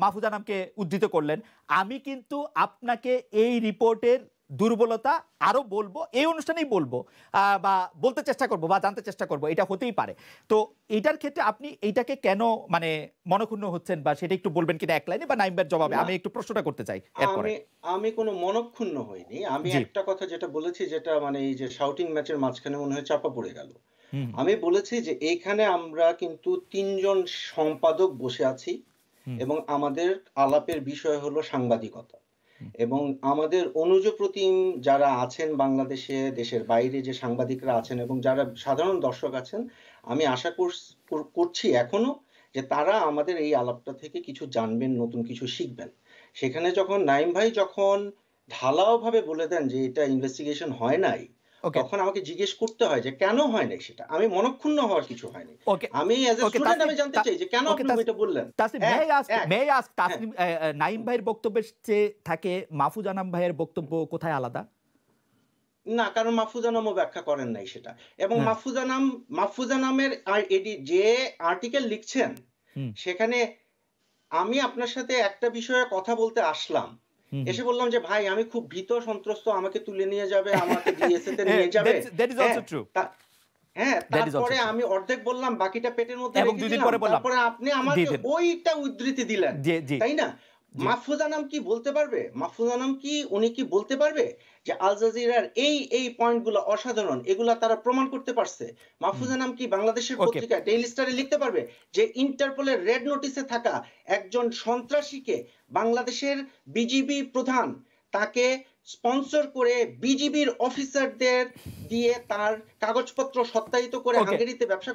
মাহফুজা নামকে উদ্ধৃত করলেন আমি কিন্তু আপনাকে এই রিপোর্টের দুর্বলতা আরও বলবো এই অনুষ্ঠানেই বলবো বা বলতে চেষ্টা করব বা জানতে চেষ্টা করব এটা হতেই পারে তো এটার ক্ষেত্রে আপনি এইটাকে কেন মানে মনক্ষুণ্ণ হচ্ছেন বা সেটা একটু বলবেন কিনা এক লাইনে বা নাইমবার জবাবে আমি একটু প্রশ্নটা করতে চাই এরপরে আমি কোনো মনক্ষুণ্ণ হইনি আমি একটা কথা যেটা বলেছি যেটা মানে এই যে শাউটিং ম্যাচের মাঝখানে মনে হয় চাপা পড়ে গেল আমি বলেছি যে এখানে আমরা কিন্তু তিনজন সম্পাদক বসে আছি এবং আমাদের আলাপের বিষয় হলো সাংবাদিকতা এবং আমাদের অনুজ প্রতিম যারা আছেন বাংলাদেশে দেশের বাইরে যে সাংবাদিকরা আছেন এবং যারা সাধারণ দর্শক আছেন আমি আশা করছি এখনো যে তারা আমাদের এই আলাপটা থেকে কিছু জানবেন নতুন কিছু শিখবেন সেখানে যখন নাইম ভাই যখন ঢালাও ভাবে বলে দেন যে এটা ইনভেস্টিগেশন হয় নাই তখন আমাকে জিজ্ঞেস করতে হয় যে কেন হয় নাই সেটা আমি মনক্ষুণ্ণ হওয়ার কিছু হয়নি আমি এজ এ স্টুডেন্ট আমি জানতে চাই যে কেন আপনি এটা বললেন Tasim may ask may ask Tasim Naim ভাইয়ের বক্তব্যের চেয়ে থাকে মাহফুজ আনাম ভাইয়ের বক্তব্য কোথায় আলাদা না কারণ মাহফুজানামও ব্যাখ্যা করেন নাই সেটা এবং হ্যাঁ। মাহফুজানাম মাহফুজানামের এডি যে আর্টিকেল লিখছেন সেখানে আমি আপনার সাথে একটা বিষয়ে কথা বলতে আসলাম এসে বললাম যে ভাই আমি খুব ভীত সন্ত্রস্ত আমাকে তুলে নিয়ে যাবে আমাকে বিএসএ তে নিয়ে [LAUGHS] যাবে দ্যাট ইজ অলসো ট্রু হ্যাঁ, হ্যাঁ তারপরে আমি অর্ধেক বললাম বাকিটা পেটের মধ্যে রেখে দিলাম পরে তারপরে আপনি আমাকে ওইটা উদ্ধৃতি দিলেন তাই না মাহফুজ আনাম কি বলতে পারবে মাহফুজ আনাম কি উনি কি বলতে পারবে যে আল জাজিরার এই এই পয়েন্টগুলো অসাধারণ এগুলা তারা প্রমাণ করতে পারছে মাহফুজ আনাম কি বাংলাদেশের পত্রিকা ডেইলি স্টারে লিখতে পারবে যে ইন্টারপোলের রেড নোটিসে থাকা একজন সন্ত্রাসীকে বাংলাদেশের বিজিবি প্রধান তাকে স্পন্সর করে বিজিবির অফিসারদের দিয়ে তার কাগজপত্র সত্যায়িত করে হাঙ্গেরিতে ব্যবসা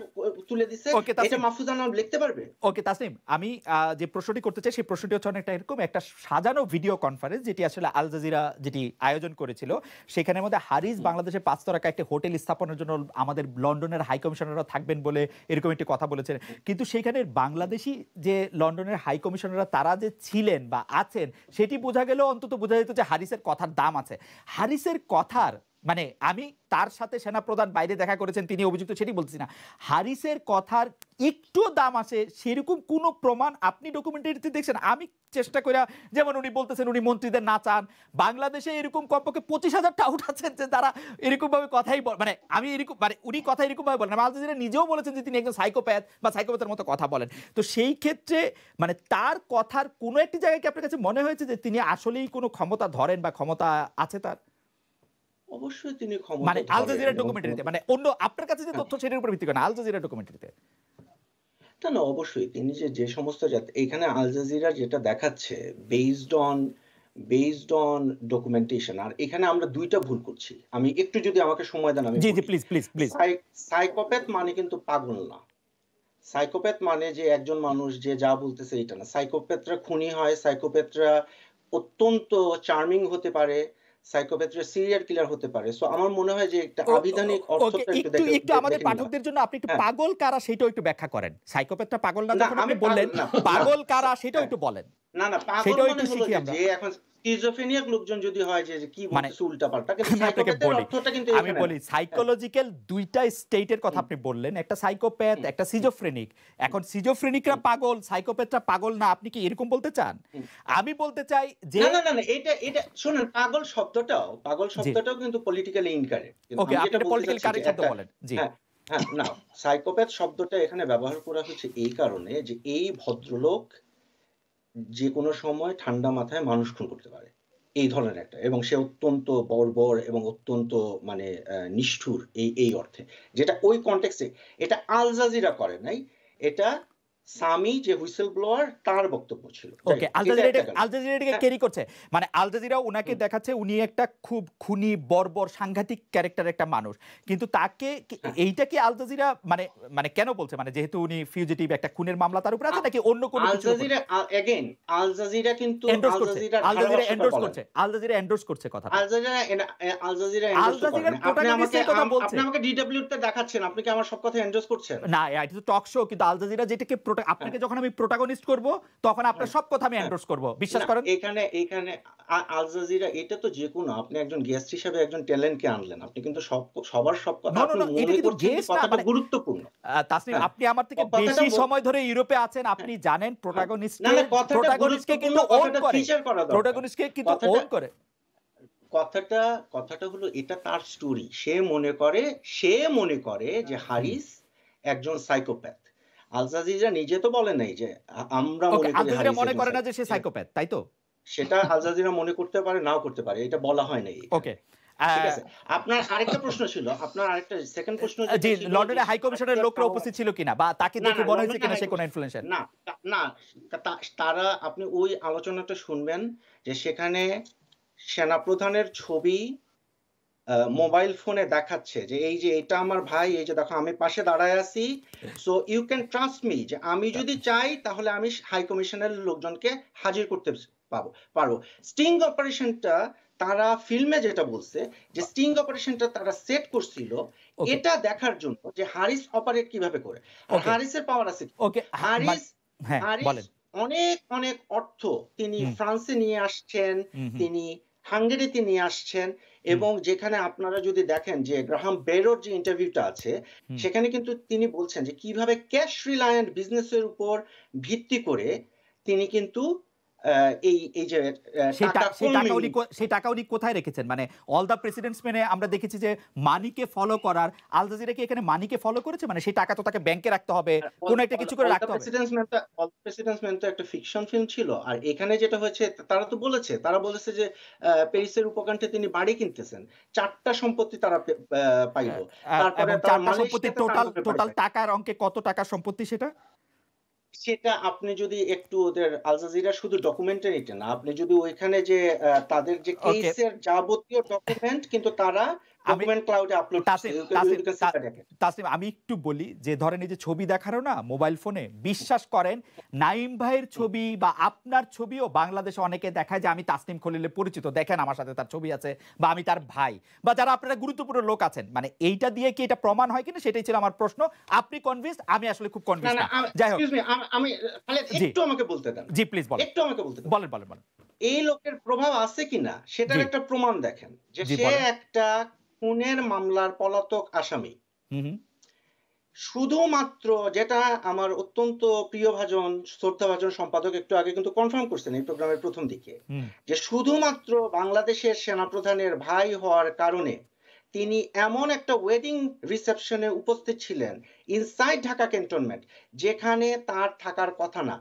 তুলে দিছে এটা মাহফুজ আনাম লিখতে পারবে ওকে তাসিম আমি যে প্রশ্নটি করতে চাই সেই প্রশ্নটি হচ্ছে অনেকটা এরকম একটা সাজানো ভিডিও কনফারেন্স যেটি আসলে আল জাজিরা যেটি আয়োজন করেছিল সেখানে মধ্যে হারিস বাংলাদেশে পাঁচ তরাকা একটি হোটেল স্থাপনের জন্য আমাদের লন্ডনের হাই কমিশনাররা থাকবেন বলে এরকম একটি কথা বলেছেন কিন্তু সেখানে বাংলাদেশি যে লন্ডনের হাই কমিশনাররা তারা যে ছিলেন বা আছেন সেটি বোঝা গেল অন্তত বোঝা যেত যে হারিসের কথার দাম আছে হারিসের কথার মানে আমি তার সাথে সেনাপ্রধান বাইরে দেখা করেছেন তিনি অভিযুক্ত সেটি বলছি না হারিসের কথার একটু দাম আছে সেরকম কোনো প্রমাণ আপনি ডকুমেন্টারিতে দেখছেন আমি চেষ্টা করিয়া যেমন উনি বলতেছেন উনি মন্ত্রীদের না চান বাংলাদেশে এরকম কমপক্ষে পঁচিশ হাজার টাউট আছেন যে তারা এরকমভাবে কথাই বল মানে আমি এরকম মানে উনি কথা এরকমভাবে বলেন মানে আল নিজেও বলেছেন যে তিনি একজন সাইকোপ্যাথ বা সাইকোপ্যাথের মতো কথা বলেন তো সেই ক্ষেত্রে মানে তার কথার কোনো একটি জায়গায় কি আপনার কাছে মনে হয়েছে যে তিনি আসলেই কোনো ক্ষমতা ধরেন বা ক্ষমতা আছে তার অবশ্যই তিনি ক্ষমতা মানে আল জাজিরা ডকুমেন্টারিতে মানে অন্য আপনার কাছে যে হ্যাঁ। তথ্য উপর ভিত্তি করে আল জাজিরা ডকুমেন্টারিতে না না অবশ্যই তিনি যে যে সমস্ত এখানে আল জাজিরা যেটা দেখাচ্ছে based on based on documentation আর এখানে আমরা দুইটা ভুল করছি আমি একটু যদি আমাকে সময় দেন আমি জি জি প্লিজ প্লিজ প্লিজ সাইকোপ্যাথ মানে কিন্তু পাগল না সাইকোপ্যাথ মানে যে একজন মানুষ যে যা বলতেছে এটা না সাইকোপ্যাথরা খুনি হয় সাইকোপ্যাথরা অত্যন্ত চার্মিং হতে পারে সাইকোপ্যাথরা সিরিয়াল কিলার হতে পারে সো আমার মনে হয় যে একটা আবিধানিক অর্থটা একটু একটু আমাদের পাঠকদের জন্য আপনি একটু হ্যাঁ। পাগল কারা সেটাও একটু ব্যাখ্যা করেন সাইকোপ্যাথরা পাগল না যখন আপনি বললেন পাগল কারা সেটাও হ্যাঁ। একটু বলেন না না পাগল মানে হলো যে এখন লোকজন যদি হয় যে কি মানে কিন্তু সাইকোপ্যাথের অর্থটা কিন্তু আমি বলি সাইকোলজিক্যাল দুইটা স্টেটের কথা আপনি বললেন একটা সাইকোপ্যাথ একটা সিজোফ্রেনিক এখন সিজোফ্রেনিকরা পাগল সাইকোপ্যাথরা পাগল না আপনি কি এরকম বলতে চান আমি বলতে চাই যে না না না এটা এটা শুনুন পাগল শব্দটাও পাগল শব্দটাও কিন্তু পলিটিক্যালি ইনকারেক্ট ওকে আপনি পলিটিক্যাল কারেক্ট শব্দ বলেন জি হ্যাঁ, হ্যাঁ না সাইকোপ্যাথ শব্দটা এখানে ব্যবহার করা হচ্ছে এই কারণে যে এই ভদ্রলোক যে কোনো সময় ঠান্ডা মাথায় মানুষ খুন করতে পারে এই ধরনের একটা এবং সে অত্যন্ত বর্বর এবং অত্যন্ত মানে নিষ্ঠুর এই এই অর্থে যেটা ওই এ এটা আলজাজিরা করে নাই এটা সামি যে হুইসেল ব্লোয়ার তার বক্তব্য ছিল ওকে ক্যারি করছে মানে দেখাচ্ছে উনি একটা খুব খুনি বর্বর সাংঘাতিক ক্যারেক্টার একটা মানুষ কিন্তু তাকে হ্যাঁ। এইটা কি মানে মানে কেন বলছে মানে যেহেতু উনি ফিউজিটিভ একটা খুনের মামলা তার উপর আছে নাকি অন্য এগেইন কিন্তু এন্ডোর্স করছে এন্ডোর্স করছে কথা আপনি আমাকে কথা বলছেন আপনি আমাকে ডিডব্লিউ তে দেখাচ্ছেন আপনি কি আমার সব কথা এন্ডোর্স করছেন না এটা তো টক শো কিন্তু আল যেটাকে আপনাকে যখন আমি প্রোটাগনিস্ট করব তখন আপনার সব কথা আমি এন্ডোর্স করব বিশ্বাস করেন এখানে এখানে আল জাজিরা এটা তো যে কোনো আপনি একজন গেস্ট হিসেবে একজন ট্যালেন্টকে আনলেন আপনি কিন্তু সব সবার সব কথা আপনি মনে করছেন কথাটা মানে- গুরুত্বপূর্ণ তাসনিম হ্যাঁ। আপনি আমার থেকে বেশি সময় ধরে ইউরোপে আছেন আপনি হ্যাঁ। জানেন প্রোটাগনিস্ট হ্যাঁ। প্রোটাগনিস্টকে কিন্তু ওন করে প্রোটাগনিস্টকে কিন্তু ওন করে কথাটা কথাটা হলো এটা তার স্টোরি সে মনে করে সে মনে করে যে হারিস একজন সাইকোপ্যাথ আল নিজে তো বলে নাই যে আমরা মনে না যে সে সাইকোপ্যাথ তাই তো সেটা মনে করতে পারে নাও করতে পারে এটা বলা হয় নাই ওকে আপনার আরেকটা প্রশ্ন ছিল আপনার আরেকটা সেকেন্ড প্রশ্ন জি লন্ডনে হাই কমিশনের লোকরা উপস্থিত ছিল কিনা বা তাকে দেখে মনে হয়েছে কিনা সে কোনো ইনফ্লুয়েন্সার না না তারা আপনি ওই আলোচনাটা শুনবেন যে সেখানে সেনাপ্রধানের ছবি মোবাইল ফোনে দেখাচ্ছে যে এই যে এটা আমার ভাই এই যে দেখো আমি পাশে দাঁড়ায় আছি so you can trust me যে আমি যদি আচ্ছা। চাই তাহলে আমি হাই কমিশনের লোকজনকে হাজির করতে পাবো পারবো স্টিং অপারেশনটা তারা ফিল্মে যেটা বলছে যে স্টিং অপারেশনটা তারা সেট করছিল এটা দেখার জন্য যে হারিস অপারেট কিভাবে করে আর হারিসের পাওয়ার আছে ওকে হারিস হারিস অনেক অনেক অর্থ তিনি ফ্রান্সে নিয়ে আসছেন তিনি হাঙ্গেরিতে নিয়ে আসছেন এবং যেখানে আপনারা যদি দেখেন যে গ্রাহাম বেরোর যে ইন্টারভিউটা আছে সেখানে কিন্তু তিনি বলছেন যে কিভাবে ক্যাশ রিলায়েন্ট বিজনেসের উপর ভিত্তি করে তিনি কিন্তু এই এই যে সেই টাকা উনি কোথায় রেখেছেন মানে অল দ্য প্রেসিডেন্টস মেনে আমরা দেখেছি যে মানিকে ফলো করার আল জাজিরা কি এখানে মানিকে ফলো করেছে মানে সেই টাকা তো তাকে ব্যাংকে রাখতে হবে হ্যাঁ, কোন একটা কিছু করে রাখতে হবে অল প্রেসিডেন্টস ম্যান তো একটা ফিকশন ফিল্ম ছিল আর এখানে যেটা হয়েছে তারা তো বলেছে তারা বলেছে যে প্যারিসের উপকণ্ঠে তিনি বাড়ি কিনতেছেন চারটা সম্পত্তি তারা পাইল হ্যাঁ, তারপরে তার সম্পত্তি টোটাল টোটাল টাকার অঙ্কে কত টাকা সম্পত্তি সেটা সেটা আপনি যদি একটু ওদের আল জাজিরা শুধু ডকুমেন্টারিটা না আপনি যদি ওইখানে যে তাদের যে কেসের যাবতীয় ডকুমেন্ট কিন্তু তারা আমি একটু বলি যে ধরেন এই যে ছবি দেখারও না মোবাইল ফোনে বিশ্বাস করেন নাইম ভাইয়ের ছবি বা আপনার ছবিও বাংলাদেশে অনেকে দেখায় যে আমি তাসনিম খলিলে পরিচিত দেখেন আমার সাথে তার ছবি আছে বা আমি তার ভাই বা যারা আপনারা গুরুত্বপূর্ণ লোক আছেন মানে এইটা দিয়ে কি এটা প্রমাণ হয় কিনা সেটাই ছিল আমার প্রশ্ন আপনি কনভিন্স আমি আসলে খুব কনভিন্স যাই হোক আমি একটু আমাকে বলতে দেন জি প্লিজ বলেন একটু আমাকে বলতে বলেন বলেন বলেন এই লোকের প্রভাব আছে কিনা সেটার একটা প্রমাণ দেখেন যে সে একটা খুনের মামলার পলাতক আসামি শুধুমাত্র যেটা আমার অত্যন্ত প্রিয় ভাজন সম্পাদক একটু আগে কিন্তু কনফার্ম করছেন এই প্রোগ্রামের প্রথম দিকে যে শুধুমাত্র বাংলাদেশের সেনাপ্রধানের ভাই হওয়ার কারণে তিনি এমন একটা ওয়েডিং রিসেপশনে উপস্থিত ছিলেন ইনসাইড ঢাকা ক্যান্টনমেন্ট যেখানে তার থাকার কথা না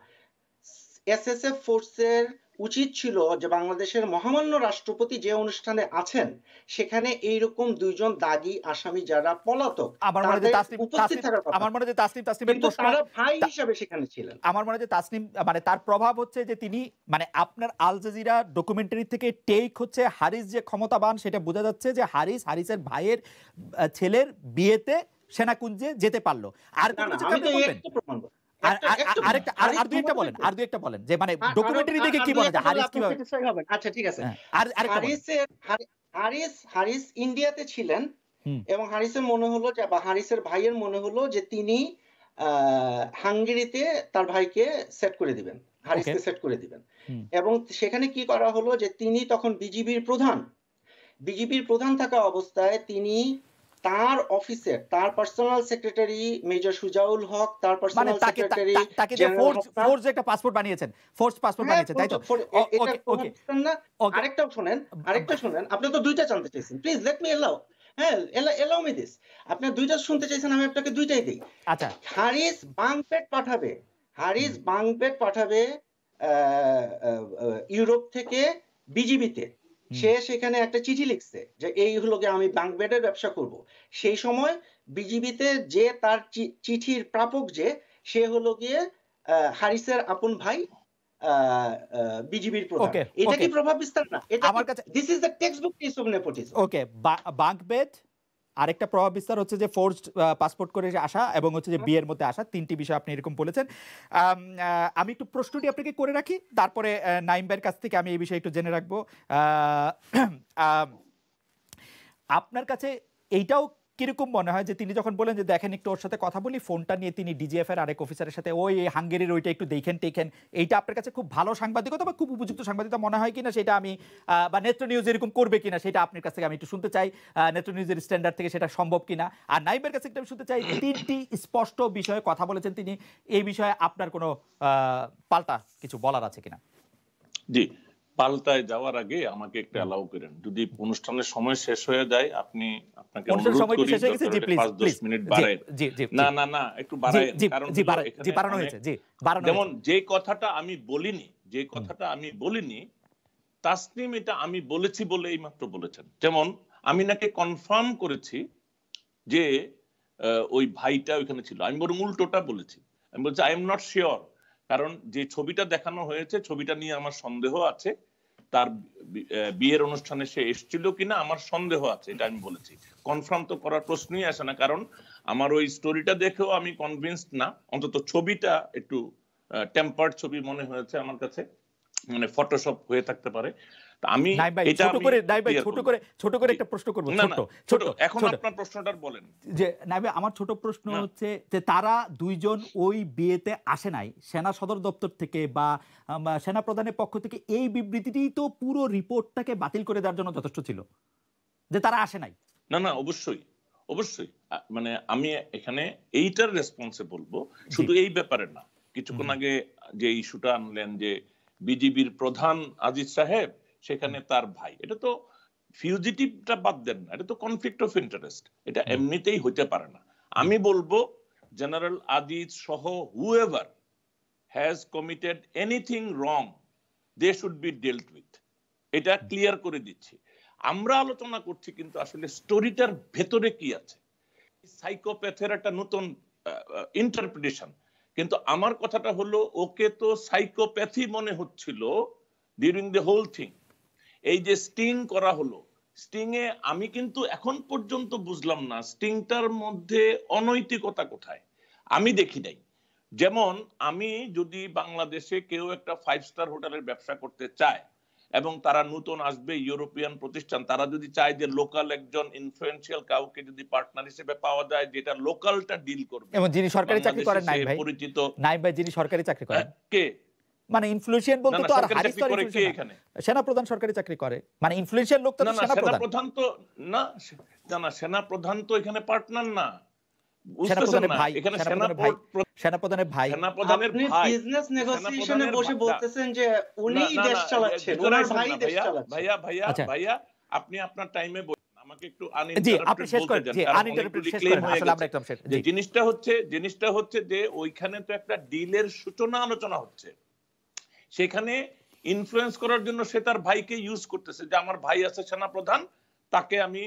এস এস এফ ফোর্সের উচিত ছিল যে বাংলাদেশের মহামান্য রাষ্ট্রপতি যে অনুষ্ঠানে আছেন সেখানে এই রকম দুইজন দাগি আসামি যারা পলাতক আমার মনে হয় উপস্থিত থাকার আমার মনে হয় তাসনিম তাসনিমের প্রশ্ন তারা ভাই হিসেবে সেখানে ছিলেন আমার মনে হয় তাসনিম মানে তার প্রভাব হচ্ছে যে তিনি মানে আপনার আল জাজিরা ডকুমেন্টারি থেকে টেক হচ্ছে হারিস যে ক্ষমতাবান সেটা বোঝা যাচ্ছে যে হারিস হারিসের ভাইয়ের ছেলের বিয়েতে সেনাকুঞ্জে যেতে পারলো আর কোনো কিছু আপনি ছিলেন এবং হারিসের মনে হলো বা হারিসের ভাইয়ের মনে হলো যে তিনি হাঙ্গেরিতে তার ভাইকে সেট করে দিবেন হারিসকে সেট করে দিবেন এবং সেখানে কি করা হলো যে তিনি তখন বিজিবির প্রধান বিজিবির প্রধান থাকা অবস্থায় তিনি তার অফিসের তার personal secretary major Sujaul Haque তার পার্সোনাল মানে সেক্রেটারি তাকে যে ফোর্স ফোর্স একটা পাসপোর্ট বানিয়েছেন ফোর্স হ্যাঁ, পাসপোর্ট বানিয়েছেন তাই তো ওকে ওকে আরেকটা শুনেন আরেকটা আচ্ছা। শুনেন আপনি তো দুইটা জানতে চাইছেন প্লিজ লেট মি এলাও হ্যাঁ এলা এলাও মি দিস আপনি দুইটা শুনতে চাইছেন আমি আপনাকে দুইটাই দেই আচ্ছা হারিস বাংপেট পাঠাবে হারিস বাংপেট পাঠাবে ইউরোপ থেকে বিজিবিতে সে সেখানে একটা চিঠি লিখছে যে এই হলো কি আমি ব্ল্যাঙ্ক বেডের ব্যবসা করব সেই সময় বিজিবিতে যে তার চিঠির প্রাপক যে সে হলো গিয়ে হারিসের আপন ভাই বিজিবির প্রধান এটা কি প্রভাব বিস্তার না এটা আমার কাছে this is the textbook case of nepotism okay বাগবেদ আরেকটা প্রভাব বিস্তার হচ্ছে যে ফোর্সড পাসপোর্ট করে আসা এবং হচ্ছে যে বিয়ের মধ্যে আসা তিনটি বিষয় আপনি এরকম বলেছেন আমি একটু প্রশ্নটি আপনাকে করে রাখি তারপরে ভাইয়ের কাছ থেকে আমি এই বিষয়ে একটু জেনে রাখবো আপনার কাছে এইটাও কিরকম মনে হয় যে তিনি যখন বলেন যে দেখেন একটু ওর সাথে কথা বলি ফোনটা নিয়ে তিনি ডিজিএফ এর আরেক অফিসারের সাথে ওই হাঙ্গেরির ওইটা একটু দেখেন টেখেন এইটা আপনার কাছে খুব ভালো সাংবাদিকতা বা খুব উপযুক্ত সাংবাদিকতা মনে হয় কিনা সেটা আমি বা নেত্র নিউজ এরকম করবে কিনা সেটা আপনার কাছ থেকে আমি একটু শুনতে চাই নেত্র নিউজের স্ট্যান্ডার্ড থেকে সেটা সম্ভব কিনা আর নাইবের কাছে একটু আমি শুনতে চাই তিনটি স্পষ্ট বিষয়ে কথা বলেছেন তিনি এই বিষয়ে আপনার কোনো পাল্টা কিছু বলার আছে কিনা জি পাল্টায় যাওয়ার আগে আমাকে একটা অ্যালাউ করেন যদি অনুষ্ঠানের সময় শেষ হয়ে যায় আপনি আপনাকে মিনিট না না না একটু যেমন যে কথাটা আমি বলিনি যে কথাটা আমি বলিনি তাসনিম এটা আমি বলেছি বলে এই মাত্র বলেছেন যেমন আমি নাকি কনফার্ম করেছি যে ওই ভাইটা ওইখানে ছিল আমি বরং উল্টোটা বলেছি আমি বলছি আই এম নট শিওর কারণ যে ছবিটা দেখানো হয়েছে ছবিটা নিয়ে আমার সন্দেহ আছে তার বিয়ের অনুষ্ঠানে সে এসেছিল কিনা আমার সন্দেহ আছে এটা আমি বলেছি কনফার্ম তো করার প্রশ্নই আসে না কারণ আমার ওই স্টোরিটা দেখেও আমি কনভিন্সড না অন্তত ছবিটা একটু টেম্পার্ড ছবি মনে হয়েছে আমার কাছে মানে ফটোশপ হয়ে থাকতে পারে আমি ছোট করে ছোট করে ছোট করে একটা প্রশ্ন করব ছোট ছোট এখন আপনার প্রশ্নটা বলেন যে নাইবে আমার ছোট প্রশ্ন হচ্ছে যে তারা দুইজন ওই বিয়েতে আসে নাই সেনা সদর দপ্তর থেকে বা সেনা প্রধানের পক্ষ থেকে এই বিবৃতিটি তো পুরো রিপোর্টটাকে বাতিল করে দেওয়ার জন্য যথেষ্ট ছিল যে তারা আসে নাই না না অবশ্যই অবশ্যই মানে আমি এখানে এইটার রেসপন্সে বলবো শুধু এই ব্যাপারে না কিছুক্ষণ আগে যে ইস্যুটা আনলেন যে বিজিবির প্রধান আজিজ সাহেব সেখানে তার ভাই এটা তো ফিউজিটিভটা বাদ দেন না এটা তো কনফ্লিক্ট অফ ইন্টারেস্ট এটা এমনিতেই হইতে পারে না আমি বলবো জেনারেল আদিজ সহ whoever has committed anything wrong they should be dealt with এটা ক্লিয়ার করে দিচ্ছি আমরা আলোচনা করছি কিন্তু আসলে স্টোরিটার ভেতরে কি আছে সাইকোপ্যাথের একটা নতুন ইন্টারপ্রিটেশন কিন্তু আমার কথাটা হলো ওকে তো সাইকোপ্যাথি মনে হচ্ছিল ডিউরিং দ্য হোল থিং এই যে স্টিং করা হলো স্টিং এ আমি কিন্তু এখন পর্যন্ত বুঝলাম না স্টিংটার মধ্যে অনৈতিকতা কোথায় আমি দেখি নাই যেমন আমি যদি বাংলাদেশে কেউ একটা ফাইভ স্টার হোটেলের ব্যবসা করতে চায় এবং তারা নতুন আসবে ইউরোপিয়ান প্রতিষ্ঠান তারা যদি চায় যে লোকাল একজন ইনফ্লুয়েন্সিয়াল কাউকে যদি পার্টনার হিসেবে পাওয়া যায় যেটা লোকালটা ডিল করবে এবং যিনি সরকারি চাকরি করেন নাই ভাই পরিচিত নাই ভাই যিনি সরকারি চাকরি করেন কে মানে ইনফ্লুয়েন্সিয়াল বলতে তো আর হারিস তো সেনা প্রধান সরকারি চাকরি করে মানে ইনফ্লুয়েন্সিয়াল লোক তো সেনা প্রধান তো না না সেনা প্রধান তো এখানে পার্টনার না জিনিসটা হচ্ছে জিনিসটা হচ্ছে যে ওইখানে তো একটা ডিলের সূচনা আলোচনা হচ্ছে সেখানে ইনফ্লুয়েন্স করার জন্য সে তার ভাইকে ইউজ করতেছে যে আমার ভাই আছে সেনা প্রধান তাকে আমি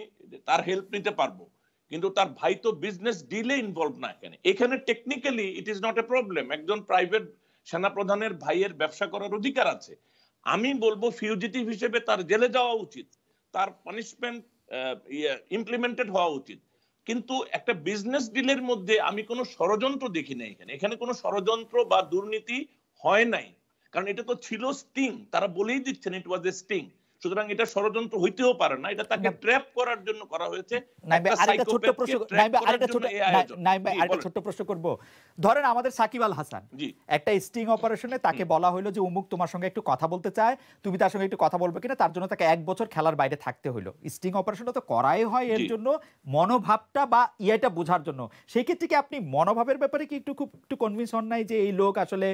তার হেল্প নিতে পারবো কিন্তু তার ভাই তো বিজনেস ডিলে ইনভলভ না এখানে এখানে technically it is not a problem একজন প্রাইভেট সেনাপ্রধানের ভাইয়ের ব্যবসা করার অধিকার আছে আমি বলবো ফিউজিটিভ হিসেবে তার জেলে যাওয়া উচিত তার পানিশমেন্ট ইমপ্লিমেন্টেড ইয়ে, হওয়া উচিত কিন্তু একটা বিজনেস ডিলের মধ্যে আমি কোনো ষড়যন্ত্র দেখি না এখানে এখানে কোনো ষড়যন্ত্র বা দুর্নীতি হয় নাই কারণ এটা তো ছিল স্টিং তারা বলেই দিচ্ছেন ইট ওয়াজ এ স্টিং সুতরাং এটা ষড়যন্ত্র হইতেও পারে না এটা তাকে ট্র্যাপ করার জন্য করা হয়েছে ছোট্ট প্রশ্ন করব ধরেন আমাদের সাকিব আল হাসান একটা স্টিং অপারেশনে তাকে বলা হলো যে উমুক তোমার সঙ্গে একটু কথা বলতে চায় তুমি তার সঙ্গে একটু কথা বলবে কিনা তার জন্য তাকে এক বছর খেলার বাইরে থাকতে হলো স্টিং অপারেশনটা তো করাই হয় এর জন্য মনোভাবটা বা ইয়েটা বোঝার জন্য সেই ক্ষেত্রে কি আপনি মনোভাবের ব্যাপারে কি একটু খুব একটু কনভিন্স হন নাই যে এই লোক আসলে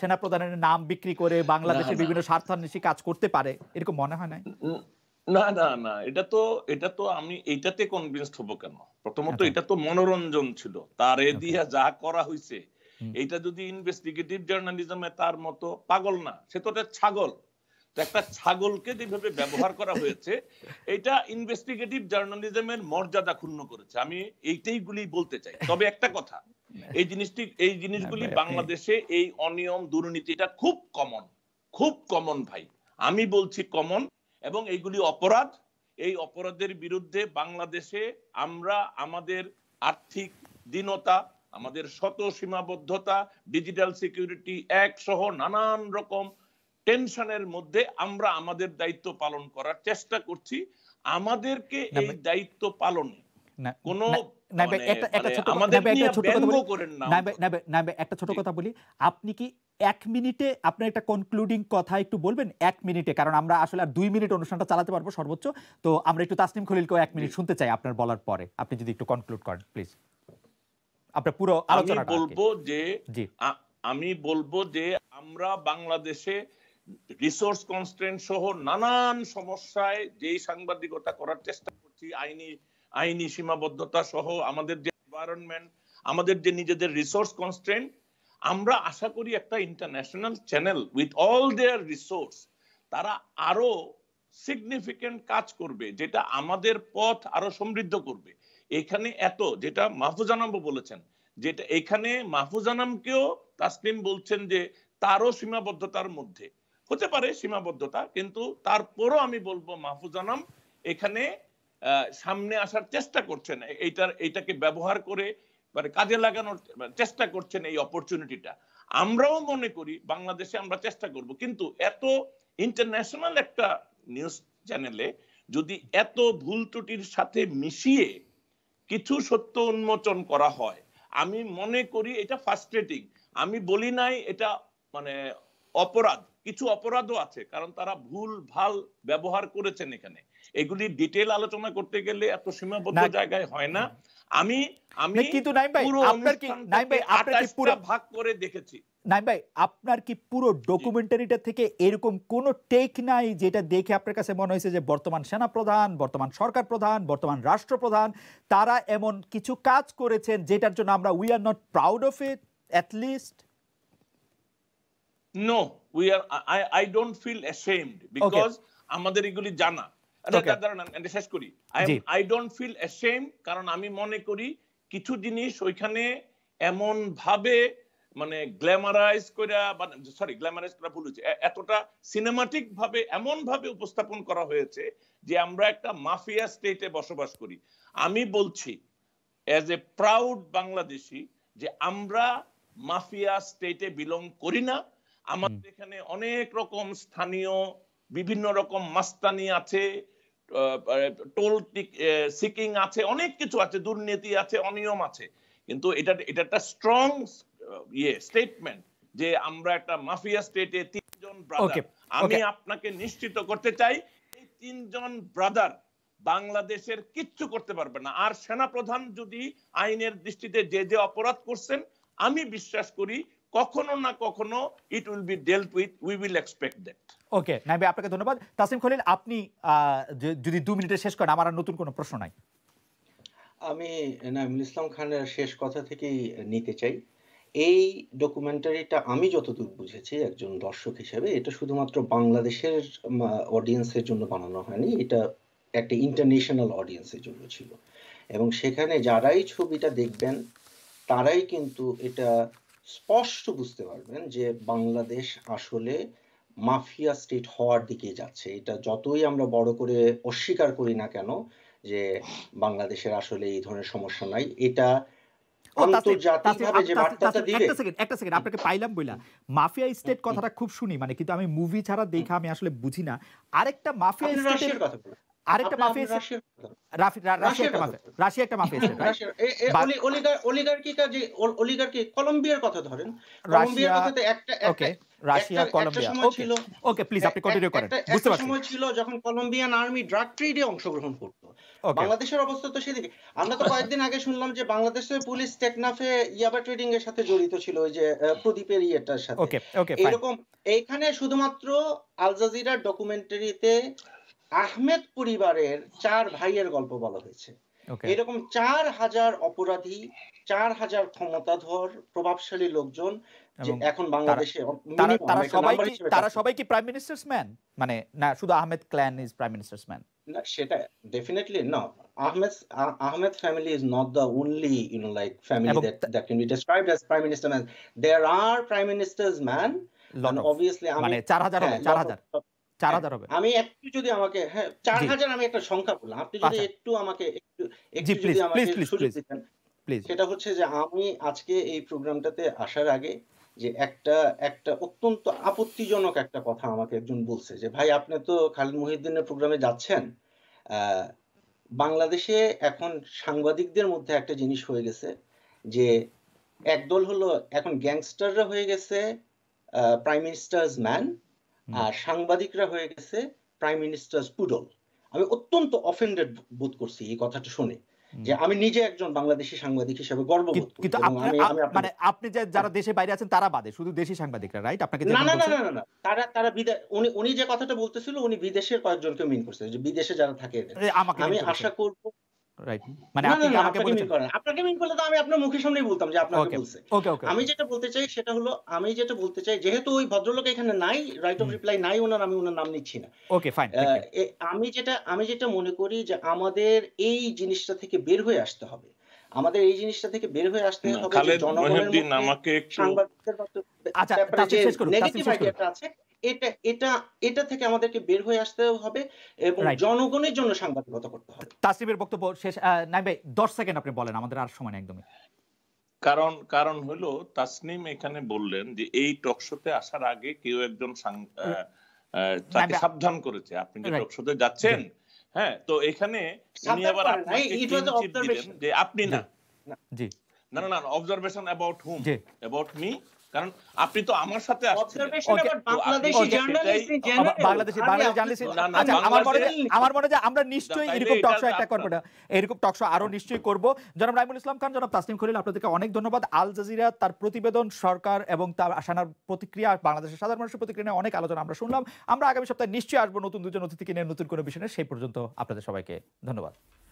সেনা প্রধানের নাম বিক্রি করে বাংলাদেশের বিভিন্ন স্বার্থান্বেষী কাজ করতে পারে এরকম মনে হয় না না না এটা তো এটা তো আমি এটাতে কনভিন্সড হব কেন প্রথমত আচ্ছা। এটা তো মনোরঞ্জন ছিল তার যা করা যদি ইনভেস্টিগেটিভ জার্নালিজমে তার মতো পাগল না সে তো ছাগল একটা ছাগলকে যেভাবে ব্যবহার করা হয়েছে [LAUGHS] এটা ইনভেস্টিগেটিভ জার্নালিজমের মর্যাদা ক্ষুণ্ণ করেছে আমি এইটাই গুলি বলতে চাই তবে একটা কথা [LAUGHS] এই জিনিসটি এই জিনিসগুলি হ্যাঁ বাংলাদেশে এই অনিয়ম দুর্নীতিটা খুব কমন খুব কমন ভাই আমি বলছি কমন এবং এইগুলি অপরাধ এই অপরাধের বিরুদ্ধে বাংলাদেশে আমরা আমাদের আর্থিক দীনতা আমাদের শত সীমাবদ্ধতা ডিজিটাল সিকিউরিটি এক সহ নানান রকম টেনশনের মধ্যে আমরা আমাদের দায়িত্ব পালন করার চেষ্টা করছি আমাদেরকে এই দায়িত্ব পালনে কোনো একটা ছোট কথা বলি আপনি কি এক মিনিটে আপনার একটা কনক্লুডিং কথা একটু বলবেন এক মিনিটে কারণ আমরা আসলে আর দুই মিনিট অনুষ্ঠানটা চালাতে পারবো সর্বোচ্চ তো আমরা একটু তাসনিম খলিলকেও এক মিনিট শুনতে চাই আপনার বলার পরে আপনি যদি একটু কনক্লুড করেন প্লিজ আপনার পুরো আলোচনা বলবো যে আমি বলবো যে আমরা বাংলাদেশে রিসোর্স কনস্ট্রেন্ট সহ নানান সমস্যায় যেই সাংবাদিকতা করার চেষ্টা করছি আইনি আইনি সীমাবদ্ধতা সহ আমাদের যে এনভায়রনমেন্ট আমাদের যে নিজেদের রিসোর্স কনস্ট্রেন্ট আমরা আশা করি একটা international channel with all their resources তারা আরো সিগনিফিকেন্ট কাজ করবে যেটা আমাদের পথ আরো সমৃদ্ধ করবে এখানে এত যেটা মাহফুজ আনাম বলেছেন যেটা এখানে মাহফুজ আনামকেও তাসলিম বলছেন যে তারও সীমাবদ্ধতার মধ্যে হতে পারে সীমাবদ্ধতা কিন্তু তারপরও আমি বলবো মাহফুজ আনাম এখানে সামনে আসার চেষ্টা করছেন এইটার এটাকে ব্যবহার করে মানে কাজে লাগানোর চেষ্টা করছেন এই অপরচুনিটিটা আমরাও মনে করি বাংলাদেশে আমরা চেষ্টা করব কিন্তু এত ইন্টারন্যাশনাল একটা নিউজ চ্যানেলে যদি এত ভুল ত্রুটির সাথে মিশিয়ে কিছু সত্য উন্মোচন করা হয় আমি মনে করি এটা ফার্স্ট্রেটিং আমি বলি নাই এটা মানে অপরাধ কিছু অপরাধও আছে কারণ তারা ভুল ভাল ব্যবহার করেছেন এখানে এগুলি ডিটেল আলোচনা করতে গেলে এত সীমাবদ্ধ জায়গায় হয় না আমি আমি কিন্তু ভাই আপনার কি ভাই আপনার কি পুরো ভাগ করে দেখেছি ভাই আপনার কি পুরো ডকুমেন্টারিটা থেকে এরকম কোন টেক নাই যেটা দেখে আপনার কাছে মনে যে বর্তমান সেনা প্রধান বর্তমান সরকার প্রধান বর্তমান রাষ্ট্রপ্রধান তারা এমন কিছু কাজ করেছেন যেটার জন্য আমরা we are not proud of it at least no we are I I don't feel ashamed because আমাদের এগুলি জানা আচ্ছা, আমি কারণ আমি মনে করি কিছু জিনিস ওইখানে এমন ভাবে মানে গ্ল্যামারাইজ করা সরি গ্ল্যামারাইজ করা ভুল হচ্ছে এতটা সিনেমাটিক ভাবে এমন ভাবে উপস্থাপন করা হয়েছে যে আমরা একটা মাফিয়া স্টেটে বসবাস করি আমি বলছি এজ এ প্রাউড বাংলাদেশি যে আমরা মাফিয়া স্টেটে বিলং করি না আমাদের এখানে অনেক রকম স্থানীয় বিভিন্ন রকম মাস্তানি আছে মানে টোল সিকিং আছে অনেক কিছু আছে দুর্নীতি আছে অনিয়ম আছে কিন্তু এটা এটা একটা স্ট্রং ইয়ে স্টেটমেন্ট যে আমরা একটা মাফিয়া স্টেটে তিনজন ব্রাদার আমি আপনাকে নিশ্চিত করতে চাই এই তিনজন ব্রাদার বাংলাদেশের কিচ্ছু করতে পারবে না আর সেনা প্রধান যদি আইনের দৃষ্টিতে যে যে অপরাধ করছেন আমি বিশ্বাস করি কখনো না কখনো it will be dealt with we will expect that okay নাইবি আপনাকে ধন্যবাদ তাসিম খলিল আপনি যদি দু মিনিটে শেষ করেন আমার আর নতুন কোনো প্রশ্ন নাই আমি নাইমুল ইসলাম খানের শেষ কথা থেকেই নিতে চাই এই ডকুমেন্টারিটা আমি যতদূর বুঝেছি একজন দর্শক হিসেবে এটা শুধুমাত্র বাংলাদেশের অডিয়েন্সের জন্য বানানো হয়নি এটা একটা ইন্টারন্যাশনাল অডিয়েন্সের জন্য ছিল এবং সেখানে যারাই ছবিটা দেখবেন তারাই কিন্তু এটা স্পষ্ট বুঝতে পারবেন যে বাংলাদেশ আসলে মাফিয়া স্টেট হওয়ার দিকে যাচ্ছে এটা যতই আমরা বড় করে অস্বীকার করি না কেন যে বাংলাদেশের আসলে এই ধরনের সমস্যা নাই এটা মাফিয়া স্টেট কথাটা খুব শুনি মানে কিন্তু আমি মুভি ছাড়া দেখা আমি আসলে বুঝি না আরেকটা মাফিয়া স্টেটের আরেকটা মাফিয়া একটা রাশিয়া কলম্বিয়া ওকে প্লিজ আপনি কন্টিনিউ করেন বুঝতে পারছি সময় ছিল যখন কলম্বিয়ান আর্মি ড্রাগ ট্রেডে অংশগ্রহণ করত বাংলাদেশের অবস্থা তো সেদিকে আমরা তো কয়েকদিন আগে শুনলাম যে বাংলাদেশের পুলিশ টেকনাফে ইয়াবা ট্রেডিং এর সাথে জড়িত ছিল ওই যে প্রদীপের ইয়েটার সাথে এরকম এইখানে শুধুমাত্র আল জাজিরার ডকুমেন্টারিতে আহমেদ পরিবারের চার ভাইয়ের গল্প বলা হয়েছে এরকম চার হাজার অপরাধী চার হাজার ক্ষমতাধর প্রভাবশালী লোকজন এখন বাংলাদেশে তারা সবাই তারা সবাই কি প্রাইম মিনিস্টার্স ম্যান মানে না শুধু Ahmed clan is prime minister's man না সেটা ডেফিনেটলি না Ahmed Ahmed family is not the only you know like family that that can be described as prime minister man are prime minister's man obviously মানে 4000 4000 চারা হ্যাঁ, আমি একটু যদি আমাকে হ্যাঁ চার হাজার আমি একটা সংখ্যা বললাম আপনি যদি আচ্ছা। একটু আমাকে একটু একটু যদি আমাকে সেটা হচ্ছে যে আমি আজকে এই প্রোগ্রামটাতে আসার আগে যে একটা একটা অত্যন্ত আপত্তিজনক একটা কথা আমাকে একজন বলছে যে ভাই আপনি তো খালিদ মহিউদ্দিনের প্রোগ্রামে যাচ্ছেন বাংলাদেশে এখন সাংবাদিকদের মধ্যে একটা জিনিস হয়ে গেছে যে একদল হলো এখন গ্যাংস্টাররা হয়ে গেছে প্রাইম মিনিস্টার্স ম্যান আর সাংবাদিকরা হয়ে গেছে প্রাইম মিনিস্টার পুডল আমি অত্যন্ত অফেন্ডেড বোধ করছি এই কথাটা শুনে যে আমি নিজে একজন বাংলাদেশি সাংবাদিক হিসেবে গর্ববোধ কিন্তু মানে আপনি যে যারা দেশে বাইরে আছেন তারা বাদে শুধু দেশি সাংবাদিকরা রাইট আপনাকে না না না না না তারা তারা উনি উনি যে কথাটা বলতেছিল উনি বিদেশের কয়েকজনকে মিন করছেন যে বিদেশে যারা থাকে আমি আশা করবো রাইট মানে আপনি আমাকে আপনাকে মিন করলে তো আমি আপনার মুখের সামনেই বলতাম যে আপনাকে বলছে ওকে ওকে আমি যেটা বলতে চাই সেটা হলো আমি যেটা বলতে চাই যেহেতু ওই ভদ্রলোক এখানে নাই রাইট অফ রিপ্লাই নাই ওনার আমি ওনার নাম নিচ্ছি না ওকে ফাইন আমি যেটা আমি যেটা মনে করি যে আমাদের এই জিনিসটা থেকে বের হয়ে আসতে হবে আমাদের এই জিনিসটা থেকে বের হয়ে আসতে হবে জনগণের আমাকে একটু নেগেটিভ আইডিয়াটা আচ্ছা, আছে এটা এটা এটা থেকে আমাদেরকে বের হয়ে আসতে হবে এবং জনগণের জন্য সাংবাদিকতা করতে হবে তাসিমের বক্তব্য শেষ নাই ভাই দশ সেকেন্ড আপনি বলেন আমাদের আর সময় নেই একদমই কারণ কারণ হলো তাসনিম এখানে বললেন যে এই টকশোতে আসার আগে কেউ একজন তাকে সাবধান করেছে আপনি যে টকশোতে যাচ্ছেন হ্যাঁ তো এখানে উনি আবার আপনাকে যে আপনি না জি না না না observation about hmm about me কারণ আপনি তো আমার সাথে আচ্ছা, আমার মনে হয় আমরা নিশ্চয়ই এরকম টকশো একটা করবো না এরকম টকশো আরো নিশ্চয়ই করব জনাব রাইমুল ইসলাম খান জনাব তাসনিম খলিল আপনাদেরকে অনেক ধন্যবাদ আল জাজিরা তার প্রতিবেদন সরকার এবং তার আসানার প্রতিক্রিয়া বাংলাদেশের সাধারণ মানুষের প্রতিক্রিয়া নিয়ে অনেক আলোচনা আমরা শুনলাম আমরা আগামী সপ্তাহে নিশ্চয়ই আসবো নতুন দুজন অতিথিকে নিয়ে নতুন কোনো বিষয় সেই পর্যন্ত আপনাদের সবাইকে ধন্যবাদ